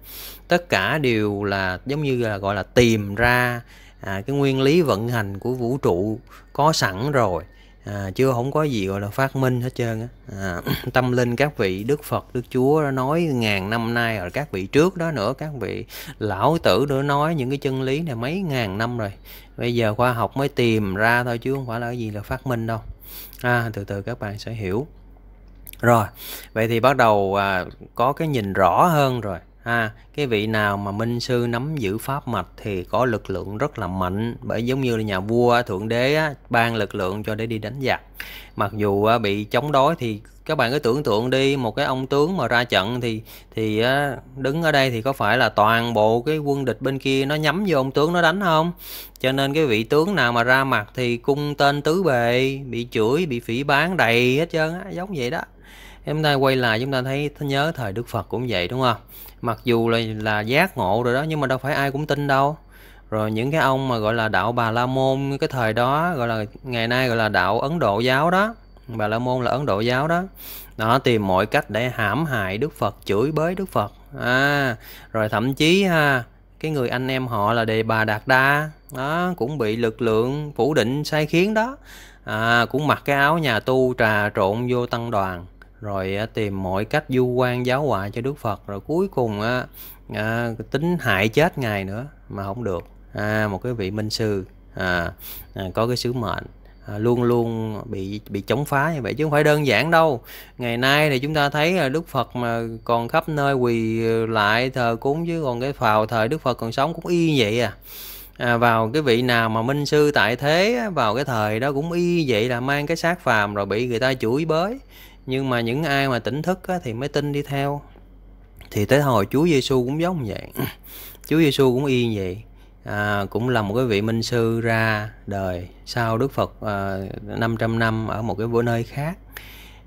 tất cả đều là giống như là gọi là tìm ra à, cái nguyên lý vận hành của vũ trụ có sẵn rồi à, chưa không có gì gọi là phát minh hết trơn á à, tâm linh các vị đức phật đức chúa nói ngàn năm nay rồi các vị trước đó nữa các vị lão tử nữa nói những cái chân lý này mấy ngàn năm rồi bây giờ khoa học mới tìm ra thôi chứ không phải là cái gì là phát minh đâu à, từ từ các bạn sẽ hiểu rồi vậy thì bắt đầu à, có cái nhìn rõ hơn rồi à, cái vị nào mà minh sư nắm giữ pháp mạch thì có lực lượng rất là mạnh bởi giống như là nhà vua thượng đế á, ban lực lượng cho để đi đánh giặc mặc dù á, bị chống đối thì các bạn cứ tưởng tượng đi một cái ông tướng mà ra trận thì thì á, đứng ở đây thì có phải là toàn bộ cái quân địch bên kia nó nhắm vô ông tướng nó đánh không cho nên cái vị tướng nào mà ra mặt thì cung tên tứ bề bị chửi bị phỉ bán đầy hết trơn á giống vậy đó em nay quay lại chúng ta thấy nhớ thời đức phật cũng vậy đúng không mặc dù là là giác ngộ rồi đó nhưng mà đâu phải ai cũng tin đâu rồi những cái ông mà gọi là đạo bà la môn cái thời đó gọi là ngày nay gọi là đạo ấn độ giáo đó bà la môn là ấn độ giáo đó đó tìm mọi cách để hãm hại đức phật chửi bới đức phật à rồi thậm chí ha cái người anh em họ là đề bà đạt đa đó cũng bị lực lượng phủ định sai khiến đó à, cũng mặc cái áo nhà tu trà trộn vô tăng đoàn rồi à, tìm mọi cách du quan giáo họa cho Đức Phật rồi cuối cùng á, à, à, tính hại chết ngài nữa mà không được à, một cái vị minh sư à, à, có cái sứ mệnh à, luôn luôn bị bị chống phá như vậy chứ không phải đơn giản đâu ngày nay thì chúng ta thấy là Đức Phật mà còn khắp nơi quỳ lại thờ cúng chứ còn cái phào thời Đức Phật còn sống cũng y vậy à à, vào cái vị nào mà minh sư tại thế vào cái thời đó cũng y vậy là mang cái xác phàm rồi bị người ta chửi bới nhưng mà những ai mà tỉnh thức á, thì mới tin đi theo thì tới hồi Chúa Giêsu cũng giống vậy Chúa Giêsu cũng y vậy à, cũng là một cái vị minh sư ra đời sau Đức Phật à, 500 năm ở một cái nơi khác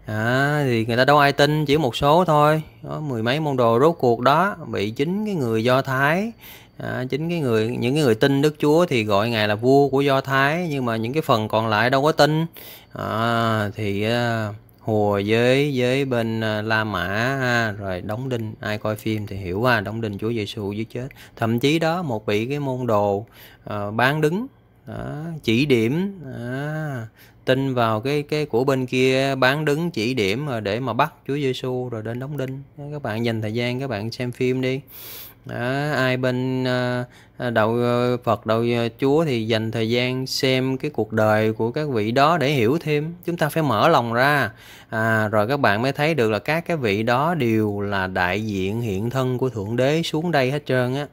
à, thì người ta đâu ai tin chỉ một số thôi đó, mười mấy môn đồ rốt cuộc đó bị chính cái người do thái à, chính cái người những cái người tin đức chúa thì gọi ngài là vua của do thái nhưng mà những cái phần còn lại đâu có tin à, thì à, hùa với với bên à, La Mã ha, rồi đóng đinh ai coi phim thì hiểu ha đóng đinh Chúa Giêsu dưới chết thậm chí đó một vị cái môn đồ uh, bán đứng đó, chỉ điểm à, tin vào cái cái của bên kia bán đứng chỉ điểm để mà bắt Chúa Giêsu rồi đến đóng đinh các bạn dành thời gian các bạn xem phim đi đó, ai bên ờ, ờ, đầu ờ, Phật đầu Chúa thì dành thời gian xem cái cuộc đời của các vị đó để hiểu thêm chúng ta phải mở lòng ra à, rồi các bạn mới thấy được là các cái vị đó đều là đại diện hiện thân của thượng đế xuống đây hết trơn á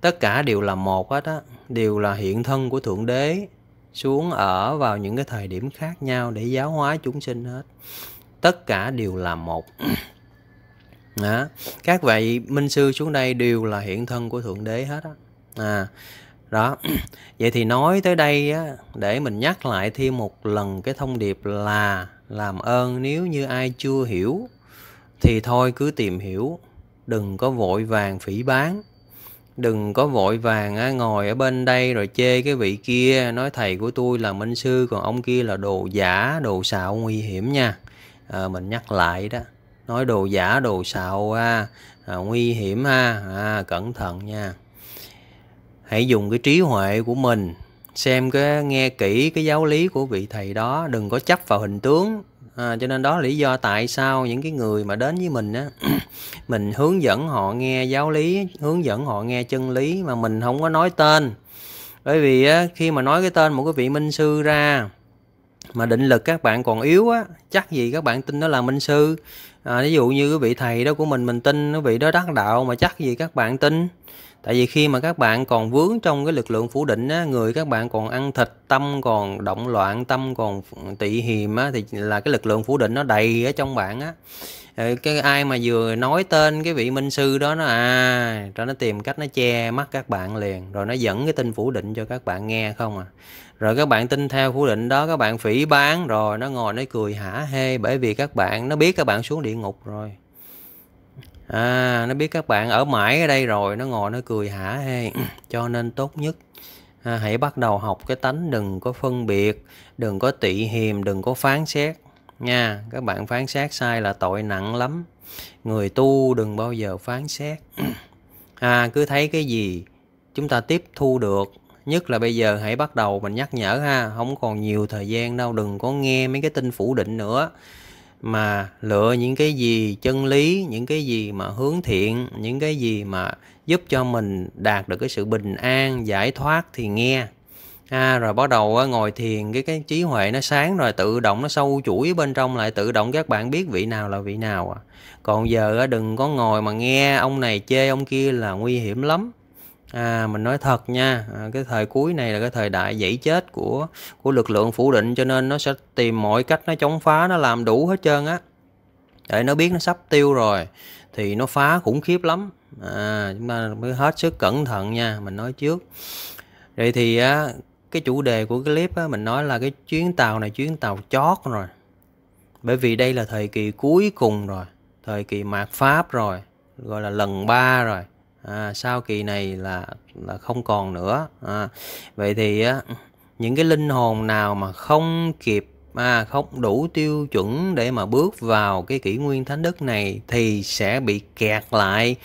tất cả đều là một hết á đều là hiện thân của thượng đế xuống ở vào những cái thời điểm khác nhau để giáo hóa chúng sinh hết tất cả đều là một đó. các vị minh sư xuống đây đều là hiện thân của thượng đế hết á à đó vậy thì nói tới đây á để mình nhắc lại thêm một lần cái thông điệp là làm ơn nếu như ai chưa hiểu thì thôi cứ tìm hiểu đừng có vội vàng phỉ bán đừng có vội vàng á, ngồi ở bên đây rồi chê cái vị kia nói thầy của tôi là minh sư còn ông kia là đồ giả đồ xạo nguy hiểm nha à, mình nhắc lại đó nói đồ giả đồ xạo ha à, nguy hiểm ha à, cẩn thận nha hãy dùng cái trí huệ của mình xem cái nghe kỹ cái giáo lý của vị thầy đó đừng có chấp vào hình tướng à, cho nên đó lý do tại sao những cái người mà đến với mình á mình hướng dẫn họ nghe giáo lý hướng dẫn họ nghe chân lý mà mình không có nói tên bởi vì á, khi mà nói cái tên một cái vị minh sư ra mà định lực các bạn còn yếu á chắc gì các bạn tin nó là minh sư à, ví dụ như cái vị thầy đó của mình mình tin cái vị đó đắc đạo mà chắc gì các bạn tin tại vì khi mà các bạn còn vướng trong cái lực lượng phủ định á, người các bạn còn ăn thịt tâm còn động loạn tâm còn tị hiềm á, thì là cái lực lượng phủ định nó đầy ở trong bạn á ờ, cái ai mà vừa nói tên cái vị minh sư đó nó à cho nó tìm cách nó che mắt các bạn liền rồi nó dẫn cái tin phủ định cho các bạn nghe không à rồi các bạn tin theo phủ định đó các bạn phỉ bán rồi nó ngồi nó cười hả hê bởi vì các bạn nó biết các bạn xuống địa ngục rồi à nó biết các bạn ở mãi ở đây rồi nó ngồi nó cười hả hê cho nên tốt nhất à, hãy bắt đầu học cái tánh đừng có phân biệt đừng có tị hiềm đừng có phán xét nha các bạn phán xét sai là tội nặng lắm người tu đừng bao giờ phán xét à cứ thấy cái gì chúng ta tiếp thu được nhất là bây giờ hãy bắt đầu mình nhắc nhở ha không còn nhiều thời gian đâu đừng có nghe mấy cái tin phủ định nữa mà lựa những cái gì chân lý những cái gì mà hướng thiện những cái gì mà giúp cho mình đạt được cái sự bình an giải thoát thì nghe à, rồi bắt đầu ngồi thiền cái cái trí huệ nó sáng rồi tự động nó sâu chuỗi bên trong lại tự động các bạn biết vị nào là vị nào à. còn giờ đừng có ngồi mà nghe ông này chê ông kia là nguy hiểm lắm à, mình nói thật nha à, cái thời cuối này là cái thời đại dãy chết của của lực lượng phủ định cho nên nó sẽ tìm mọi cách nó chống phá nó làm đủ hết trơn á để nó biết nó sắp tiêu rồi thì nó phá khủng khiếp lắm à, chúng ta mới hết sức cẩn thận nha mình nói trước vậy thì á, cái chủ đề của cái clip á, mình nói là cái chuyến tàu này chuyến tàu chót rồi bởi vì đây là thời kỳ cuối cùng rồi thời kỳ mạt pháp rồi gọi là lần ba rồi à, sau kỳ này là là không còn nữa à, vậy thì á, những cái linh hồn nào mà không kịp à, không đủ tiêu chuẩn để mà bước vào cái kỷ nguyên thánh đức này thì sẽ bị kẹt lại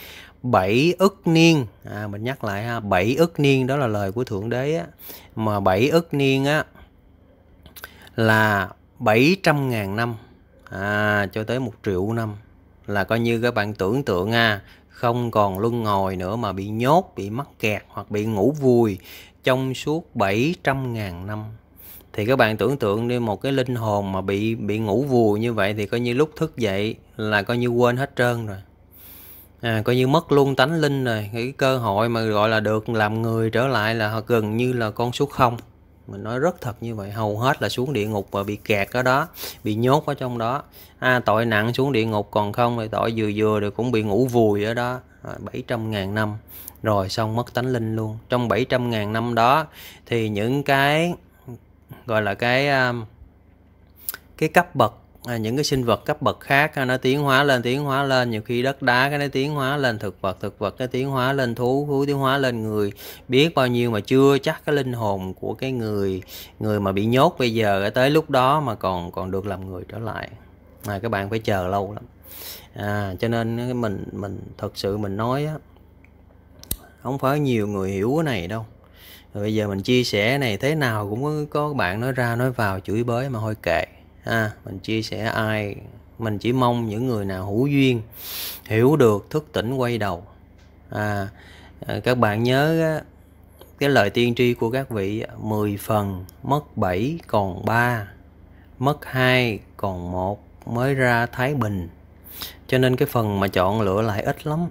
bảy ức niên à, mình nhắc lại ha bảy ức niên đó là lời của thượng đế á mà bảy ức niên á là 700 ngàn năm à, cho tới một triệu năm là coi như các bạn tưởng tượng ha không còn luân hồi nữa mà bị nhốt, bị mắc kẹt hoặc bị ngủ vùi trong suốt 700.000 năm. Thì các bạn tưởng tượng đi một cái linh hồn mà bị bị ngủ vùi như vậy thì coi như lúc thức dậy là coi như quên hết trơn rồi. À, coi như mất luôn tánh linh rồi, cái cơ hội mà gọi là được làm người trở lại là gần như là con số không mình nói rất thật như vậy hầu hết là xuống địa ngục và bị kẹt ở đó bị nhốt ở trong đó à, tội nặng xuống địa ngục còn không thì tội vừa vừa thì cũng bị ngủ vùi ở đó à, bảy trăm ngàn năm rồi xong mất tánh linh luôn trong bảy trăm ngàn năm đó thì những cái gọi là cái à, cái cấp bậc à, những cái sinh vật cấp bậc khác à, nó tiến hóa lên tiến hóa lên nhiều khi đất đá cái nó tiến hóa lên thực vật thực vật cái tiến hóa lên thú thú tiến hóa lên người biết bao nhiêu mà chưa chắc cái linh hồn của cái người người mà bị nhốt bây giờ tới lúc đó mà còn còn được làm người trở lại mà các bạn phải chờ lâu lắm à, cho nên mình mình thật sự mình nói á, không phải nhiều người hiểu cái này đâu rồi bây giờ mình chia sẻ này thế nào cũng có, có bạn nói ra nói vào chửi bới mà thôi kệ à, mình chia sẻ ai mình chỉ mong những người nào hữu duyên hiểu được thức tỉnh quay đầu à, à các bạn nhớ cái lời tiên tri của các vị 10 phần mất 7 còn 3 mất 2 còn 1 mới ra Thái Bình cho nên cái phần mà chọn lựa lại ít lắm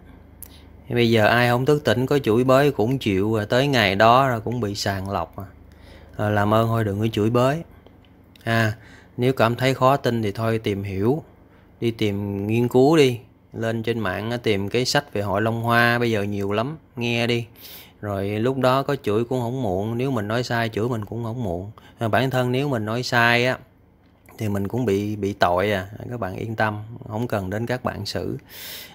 bây giờ ai không thức tỉnh có chửi bới cũng chịu rồi tới ngày đó rồi cũng bị sàng lọc À, ờ, làm ơn thôi đừng có chửi bới à nếu cảm thấy khó tin thì thôi tìm hiểu, đi tìm nghiên cứu đi. Lên trên mạng tìm cái sách về hội Long Hoa bây giờ nhiều lắm, nghe đi. Rồi lúc đó có chửi cũng không muộn, nếu mình nói sai chửi mình cũng không muộn. Ờ, bản thân nếu mình nói sai á, thì mình cũng bị bị tội à các bạn yên tâm không cần đến các bạn xử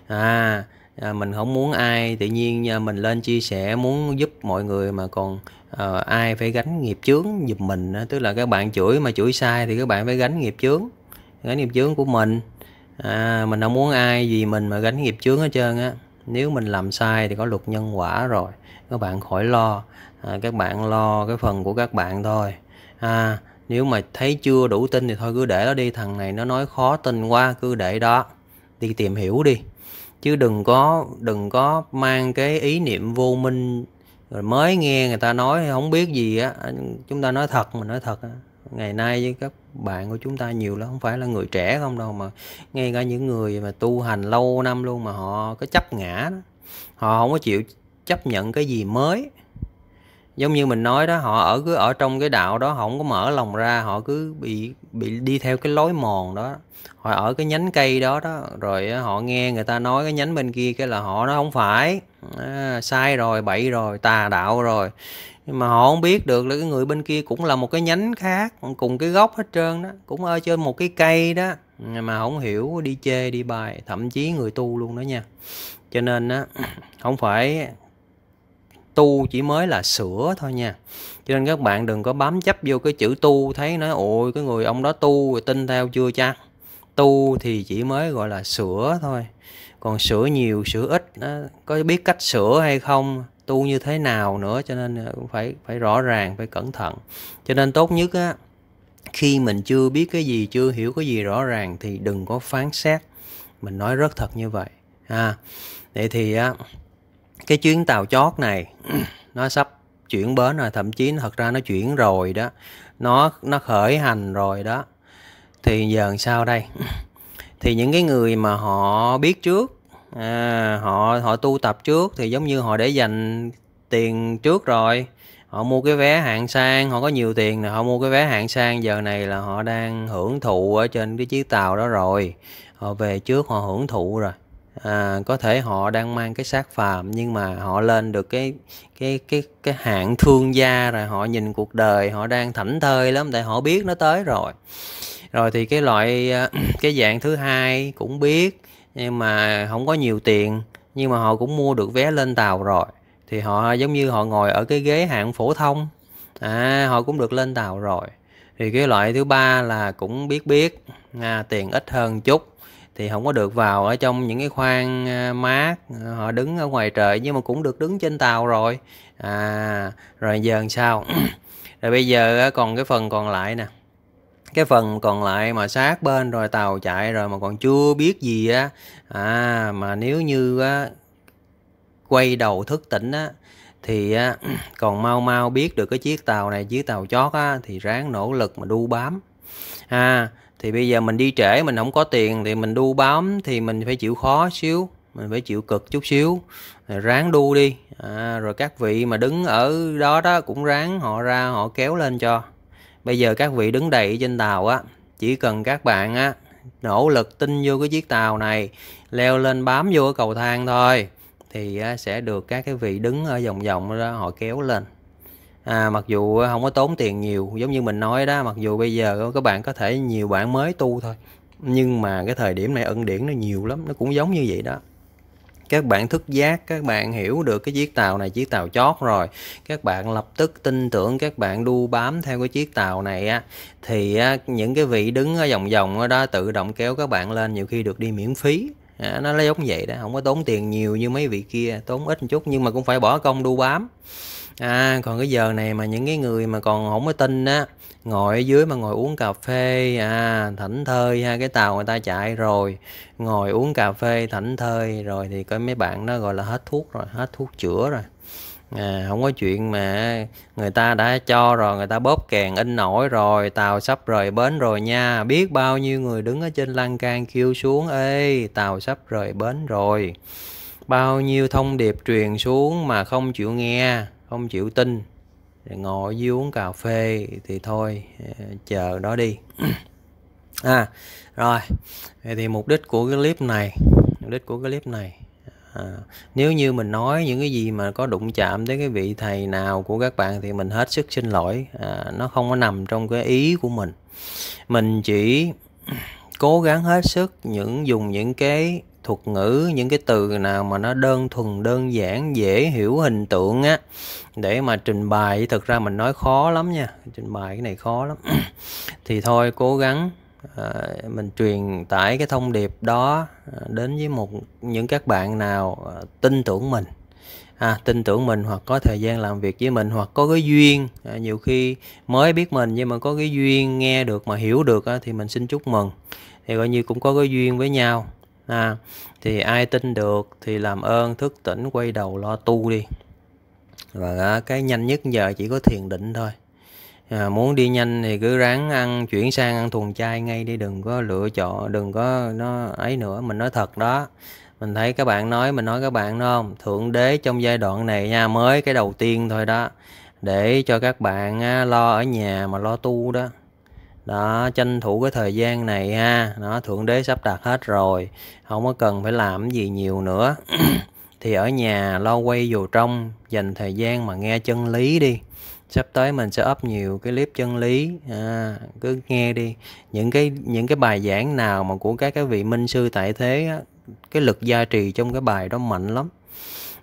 à à, mình không muốn ai tự nhiên à, mình lên chia sẻ muốn giúp mọi người mà còn à, ai phải gánh nghiệp chướng giùm mình á. tức là các bạn chửi mà chửi sai thì các bạn phải gánh nghiệp chướng gánh nghiệp chướng của mình à, mình không muốn ai vì mình mà gánh nghiệp chướng hết trơn á nếu mình làm sai thì có luật nhân quả rồi các bạn khỏi lo à, các bạn lo cái phần của các bạn thôi à, nếu mà thấy chưa đủ tin thì thôi cứ để nó đi thằng này nó nói khó tin quá cứ để đó đi tìm hiểu đi chứ đừng có đừng có mang cái ý niệm vô minh rồi mới nghe người ta nói không biết gì á chúng ta nói thật mà nói thật á ngày nay với các bạn của chúng ta nhiều lắm không phải là người trẻ không đâu mà ngay cả những người mà tu hành lâu năm luôn mà họ có chấp ngã đó. họ không có chịu chấp nhận cái gì mới giống như mình nói đó họ ở cứ ở trong cái đạo đó họ không có mở lòng ra họ cứ bị bị đi theo cái lối mòn đó họ ở cái nhánh cây đó đó rồi họ nghe người ta nói cái nhánh bên kia cái là họ nó không phải à, sai rồi bậy rồi tà đạo rồi nhưng mà họ không biết được là cái người bên kia cũng là một cái nhánh khác cùng cái gốc hết trơn đó cũng ở trên một cái cây đó mà không hiểu đi chê đi bài thậm chí người tu luôn đó nha cho nên á không phải tu chỉ mới là sửa thôi nha cho nên các bạn đừng có bám chấp vô cái chữ tu thấy nói ôi cái người ông đó tu tin theo chưa chắc tu thì chỉ mới gọi là sửa thôi còn sửa nhiều sửa ít nó có biết cách sửa hay không tu như thế nào nữa cho nên ờ, cũng phải phải rõ ràng phải cẩn thận cho nên tốt nhất á khi mình chưa biết cái gì chưa hiểu cái gì rõ ràng thì đừng có phán xét mình nói rất thật như vậy ha à, vậy thì á cái chuyến tàu chót này nó sắp chuyển bến rồi thậm chí thật ra nó chuyển rồi đó nó nó khởi hành rồi đó thì giờ sao đây thì những cái người mà họ biết trước à, họ họ tu tập trước thì giống như họ để dành tiền trước rồi họ mua cái vé hạng sang họ có nhiều tiền là họ mua cái vé hạng sang giờ này là họ đang hưởng thụ ở trên cái chiếc tàu đó rồi họ về trước họ hưởng thụ rồi à, có thể họ đang mang cái sát phàm nhưng mà họ lên được cái cái cái cái hạng thương gia rồi họ nhìn cuộc đời họ đang thảnh thơi lắm tại họ biết nó tới rồi rồi thì cái loại à, cái dạng thứ hai cũng biết nhưng mà không có nhiều tiền nhưng mà họ cũng mua được vé lên tàu rồi thì họ giống như họ ngồi ở cái ghế hạng phổ thông à họ cũng được lên tàu rồi thì cái loại thứ ba là cũng biết biết à, tiền ít hơn chút thì không có được vào ở trong những cái khoang à, mát à, họ đứng ở ngoài trời nhưng mà cũng được đứng trên tàu rồi à rồi giờ làm sao rồi bây giờ còn cái phần còn lại nè cái phần còn lại mà sát bên rồi tàu chạy rồi mà còn chưa biết gì á à mà nếu như á, quay đầu thức tỉnh á thì á, còn mau mau biết được cái chiếc tàu này chiếc tàu chót á thì ráng nỗ lực mà đu bám à thì bây giờ mình đi trễ mình không có tiền thì mình đu bám thì mình phải chịu khó xíu mình phải chịu cực chút xíu ráng đu đi à, rồi các vị mà đứng ở đó đó cũng ráng họ ra họ kéo lên cho bây giờ các vị đứng đầy trên tàu á chỉ cần các bạn á nỗ lực tin vô cái chiếc tàu này leo lên bám vô cái cầu thang thôi thì sẽ được các cái vị đứng ở vòng vòng đó họ kéo lên À, mặc dù không ờ, có tốn tiền nhiều giống như mình nói đó mặc dù bây giờ các bạn có thể nhiều bạn mới tu thôi nhưng mà cái thời điểm này ân điển nó nhiều lắm nó cũng giống như vậy đó các bạn thức giác các bạn hiểu được cái chiếc tàu này chiếc tàu chót rồi các bạn lập tức tin tưởng các bạn đu bám theo cái chiếc tàu này á thì á, những cái vị đứng ở vòng vòng đó tự động kéo các bạn lên nhiều khi được đi miễn phí à, nó giống vậy đó không có tốn tiền nhiều như mấy vị kia tốn ít một chút nhưng mà cũng phải bỏ công đu bám À, còn cái giờ này mà những cái người mà còn không có tin á, ngồi ở dưới mà ngồi uống cà phê, à, thảnh thơi ha, cái tàu người ta chạy rồi, ngồi uống cà phê thảnh thơi rồi thì coi mấy bạn đó gọi là hết thuốc rồi, hết thuốc chữa rồi. À, không có chuyện mà người ta đã cho rồi người ta bóp kèn in nổi rồi tàu sắp rời bến rồi nha biết bao nhiêu người đứng ở trên lan can kêu xuống ê tàu sắp rời bến rồi bao nhiêu thông điệp truyền xuống mà không chịu nghe không chịu tin ngồi dưới uống cà phê thì thôi ờ, chờ đó đi à rồi thì mục đích của cái clip này mục đích của cái clip này à, nếu như mình nói những cái gì mà có đụng chạm tới cái vị thầy nào của các bạn thì mình hết sức xin lỗi à, nó không có nằm trong cái ý của mình mình chỉ cố gắng hết sức những dùng những cái thuật ngữ những cái từ nào mà nó đơn thuần đơn giản dễ hiểu hình tượng á để mà trình bày thực ra mình nói khó lắm nha trình bày cái này khó lắm thì thôi cố gắng à, mình truyền tải cái thông điệp đó ờ, đến với một những các bạn nào à, tin tưởng mình à, tin tưởng mình hoặc có thời gian làm việc với mình hoặc có cái duyên à, nhiều khi mới biết mình nhưng mà có cái duyên nghe được mà hiểu được á, thì mình xin chúc mừng thì coi như cũng có cái duyên với nhau à, thì ai tin được thì làm ơn thức tỉnh quay đầu lo tu đi và cái nhanh nhất giờ chỉ có thiền định thôi à, muốn đi nhanh thì cứ ráng ăn chuyển sang ăn thuần chay ngay đi đừng có lựa chọn đừng có nó ấy nữa mình nói thật đó mình thấy các bạn nói mình nói các bạn đúng không thượng đế trong giai đoạn này nha mới cái đầu tiên thôi đó để cho các bạn lo ở nhà mà lo tu đó đó tranh thủ cái thời gian này ha nó thượng đế sắp đặt hết rồi không có cần phải làm gì nhiều nữa thì ở nhà lo quay dù trong dành thời gian mà nghe chân lý đi sắp tới mình sẽ up nhiều cái clip chân lý à, cứ nghe đi những cái những cái bài giảng nào mà của các cái vị minh sư tại thế á, cái lực gia trì trong cái bài đó mạnh lắm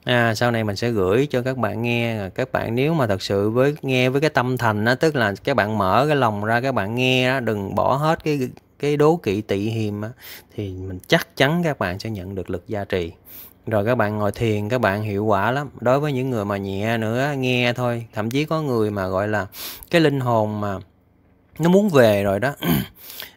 à, sau này mình sẽ gửi cho các bạn nghe các bạn nếu mà thật sự với nghe với cái tâm thành á tức là các bạn mở cái lòng ra các bạn nghe á đừng bỏ hết cái cái đố kỵ tị hiềm á thì mình chắc chắn các bạn sẽ nhận được lực gia trì rồi các bạn ngồi thiền các bạn hiệu quả lắm đối với những người mà nhẹ nữa nghe thôi thậm chí có người mà gọi là cái linh hồn mà nó muốn về rồi đó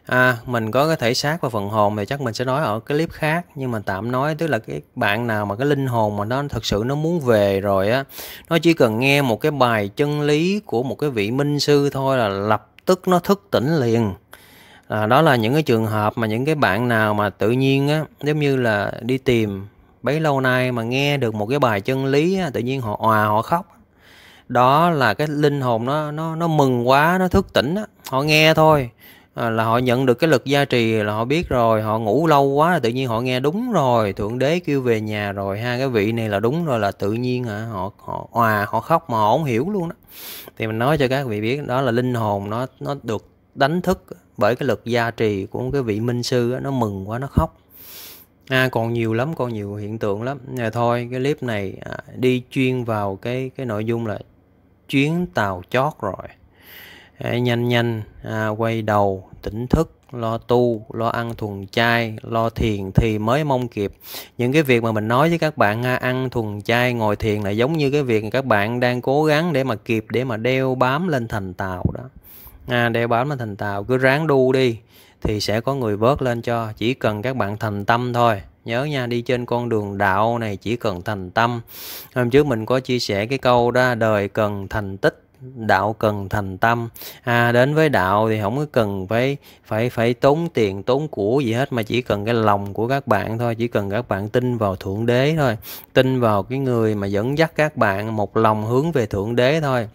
à, mình có cái thể xác và phần hồn thì chắc mình sẽ nói ở cái clip khác nhưng mà tạm nói tức là cái bạn nào mà cái linh hồn mà nó thật sự nó muốn về rồi á nó chỉ cần nghe một cái bài chân lý của một cái vị minh sư thôi là lập tức nó thức tỉnh liền à, đó là những cái trường hợp mà những cái bạn nào mà tự nhiên á giống như là đi tìm bấy lâu nay mà nghe được một cái bài chân lý á, tự nhiên họ òa họ khóc đó là cái linh hồn nó nó nó mừng quá nó thức tỉnh á. họ nghe thôi À, là họ nhận được cái lực gia trì là họ biết rồi họ ngủ lâu quá tự nhiên họ nghe đúng rồi thượng đế kêu về nhà rồi ha cái vị này là đúng rồi là tự nhiên hả họ họ hòa họ khóc mà họ không hiểu luôn đó thì mình nói cho các vị biết đó là linh hồn nó nó được đánh thức bởi cái lực gia trì của cái vị minh sư đó, nó mừng quá nó khóc À, còn nhiều lắm còn nhiều hiện tượng lắm à, thôi cái clip này à, đi chuyên vào cái cái nội dung là chuyến tàu chót rồi nhanh nhanh à, quay đầu tỉnh thức lo tu lo ăn thuần chay lo thiền thì mới mong kịp những cái việc mà mình nói với các bạn à, ăn thuần chay ngồi thiền là giống như cái việc các bạn đang cố gắng để mà kịp để mà đeo bám lên thành tàu đó à, đeo bám lên thành tàu cứ ráng đu đi thì sẽ có người vớt lên cho chỉ cần các bạn thành tâm thôi nhớ nha đi trên con đường đạo này chỉ cần thành tâm hôm trước mình có chia sẻ cái câu đó đời cần thành tích đạo cần thành tâm à, đến với đạo thì không có cần phải phải phải tốn tiền tốn của gì hết mà chỉ cần cái lòng của các bạn thôi chỉ cần các bạn tin vào thượng đế thôi tin vào cái người mà dẫn dắt các bạn một lòng hướng về thượng đế thôi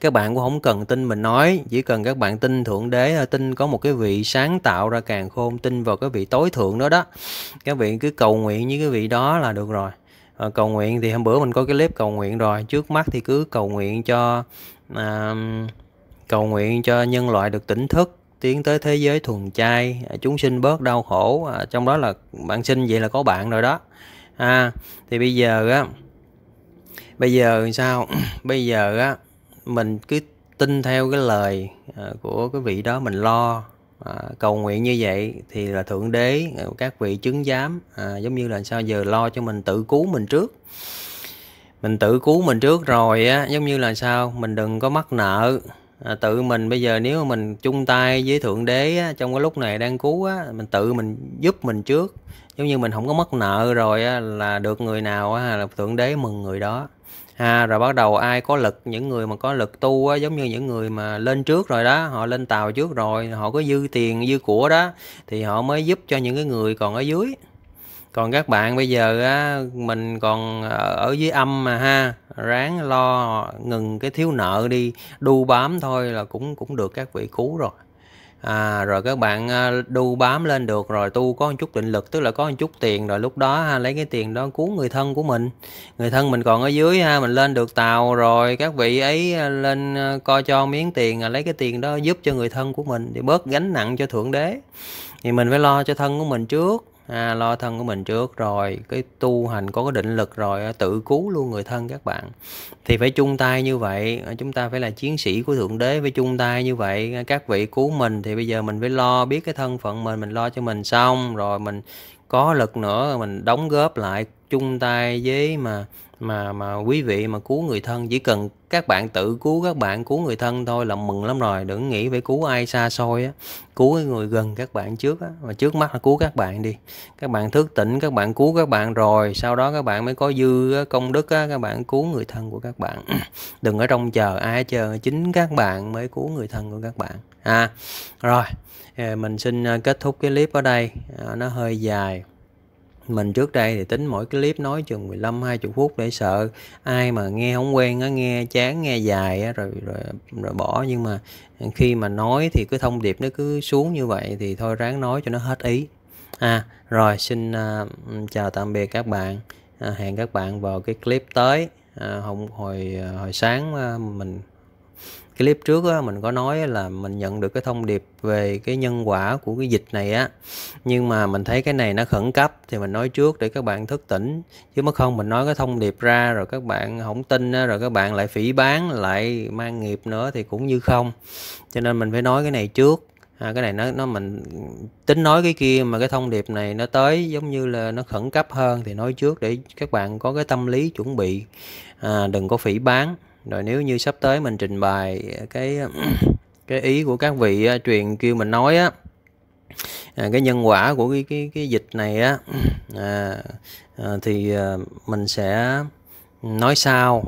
các bạn cũng không cần tin mình nói chỉ cần các bạn tin thượng đế tin có một cái vị sáng tạo ra càng khôn tin vào cái vị tối thượng đó đó các vị cứ cầu nguyện như cái vị đó là được rồi à, cầu nguyện thì hôm bữa mình có cái clip cầu nguyện rồi trước mắt thì cứ cầu nguyện cho à, cầu nguyện cho nhân loại được tỉnh thức tiến tới thế giới thuần chay à, chúng sinh bớt đau khổ à, trong đó là bạn sinh vậy là có bạn rồi đó à, thì bây giờ á bây giờ sao bây giờ á mình cứ tin theo cái lời à, của cái vị đó mình lo à, cầu nguyện như vậy thì là thượng đế à, các vị chứng giám à, giống như là sao giờ lo cho mình tự cứu mình trước mình tự cứu mình trước rồi á giống như là sao mình đừng có mắc nợ à, tự mình bây giờ nếu mà mình chung tay với thượng đế á, trong cái lúc này đang cứu á, mình tự mình giúp mình trước giống như mình không có mắc nợ rồi á, là được người nào á, là thượng đế mừng người đó ha rồi bắt đầu ai có lực những người mà có lực tu á giống như những người mà lên trước rồi đó họ lên tàu trước rồi họ có dư tiền dư của đó thì họ mới giúp cho những cái người còn ở dưới còn các bạn bây giờ á mình còn ờ, ở dưới âm mà ha ráng lo ngừng cái thiếu nợ đi đu bám thôi là cũng cũng được các vị cứu rồi À, rồi các bạn à, đu bám lên được rồi tu có một chút định lực tức là có một chút tiền rồi lúc đó ha, lấy cái tiền đó cứu người thân của mình người thân mình còn ở dưới ha mình lên được tàu rồi các vị ấy à, lên à, coi cho miếng tiền lấy cái tiền đó giúp cho người thân của mình để bớt gánh nặng cho thượng đế thì mình phải lo cho thân của mình trước à, lo thân của mình trước rồi cái tu hành có cái định lực rồi tự cứu luôn người thân các bạn thì phải chung tay như vậy chúng ta phải là chiến sĩ của thượng đế phải chung tay như vậy các vị cứu mình thì bây giờ mình phải lo biết cái thân phận mình mình lo cho mình xong rồi mình có lực nữa mình đóng góp lại chung tay với mà mà mà quý vị mà cứu người thân chỉ cần các bạn tự cứu các bạn cứu người thân thôi là mừng lắm rồi đừng nghĩ phải cứu ai xa xôi á cứu cái người gần các bạn trước á mà trước mắt là cứu các bạn đi các bạn thức tỉnh các bạn cứu các bạn rồi sau đó các bạn mới có dư công đức á các bạn cứu người thân của các bạn đừng ở trong chờ ai chờ chính các bạn mới cứu người thân của các bạn à rồi ờ, mình xin ờ, kết thúc cái clip ở đây ờ, nó hơi dài mình trước đây thì tính mỗi clip nói chừng 15 20 phút để sợ ai mà nghe không quen á nghe chán nghe dài á rồi, rồi rồi bỏ nhưng mà khi mà nói thì cái thông điệp nó cứ xuống như vậy thì thôi ráng nói cho nó hết ý. À rồi xin uh, chào tạm biệt các bạn. À, hẹn các bạn vào cái clip tới à, hôm hồi à, hồi sáng à, mình clip trước á, mình có nói là mình nhận được cái thông điệp về cái nhân quả của cái dịch này á nhưng mà mình thấy cái này nó khẩn cấp thì mình nói trước để các bạn thức tỉnh chứ mất không mình nói cái thông điệp ra rồi các bạn không tin á, rồi các bạn lại phỉ bán lại mang nghiệp nữa thì cũng như không cho nên mình phải nói cái này trước à, cái này nó nó mình tính nói cái kia mà cái thông điệp này nó tới giống như là nó khẩn cấp hơn thì nói trước để các bạn có cái tâm lý chuẩn bị à, đừng có phỉ bán rồi nếu như sắp tới mình trình bày ờ, cái ờ, cái ý của các vị ờ, truyền kêu mình nói á à, cái nhân quả của cái cái cái dịch này á à, à, thì à, mình sẽ nói sau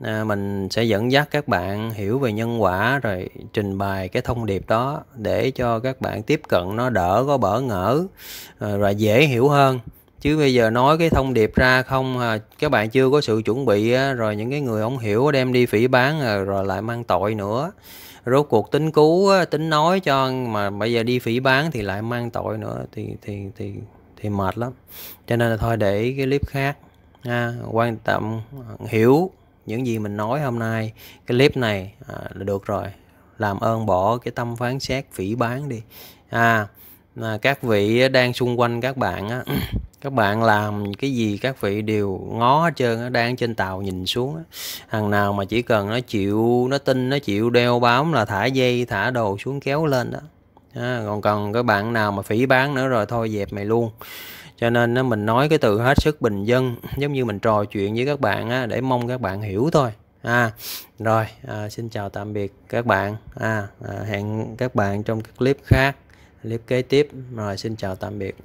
à, mình sẽ dẫn dắt các bạn hiểu về nhân quả rồi trình bày cái thông điệp đó để cho các bạn tiếp cận nó đỡ có bỡ ngỡ à, và dễ hiểu hơn chứ bây giờ nói cái thông điệp ra không à, các bạn chưa có sự chuẩn bị á, rồi những cái người không hiểu đem đi phỉ bán à, rồi lại mang tội nữa rốt cuộc tính cứu á, tính nói cho mà bây giờ đi phỉ bán thì lại mang tội nữa thì thì thì thì mệt lắm cho nên là thôi để cái clip khác à, quan tâm hiểu những gì mình nói hôm nay cái clip này à, là được rồi làm ơn bỏ cái tâm phán xét phỉ bán đi à, à các vị đang xung quanh các bạn á các bạn làm cái gì các vị đều ngó hết trơn đang trên tàu nhìn xuống thằng nào mà chỉ cần nó chịu nó tin nó chịu đeo bám là thả dây thả đồ xuống kéo lên đó à, còn cần các bạn nào mà phỉ bán nữa rồi thôi dẹp mày luôn cho nên á, mình nói cái từ hết sức bình dân giống như mình trò chuyện với các bạn để mong các bạn hiểu thôi à rồi à, xin chào tạm biệt các bạn à, à hẹn các bạn trong clip khác clip kế tiếp rồi xin chào tạm biệt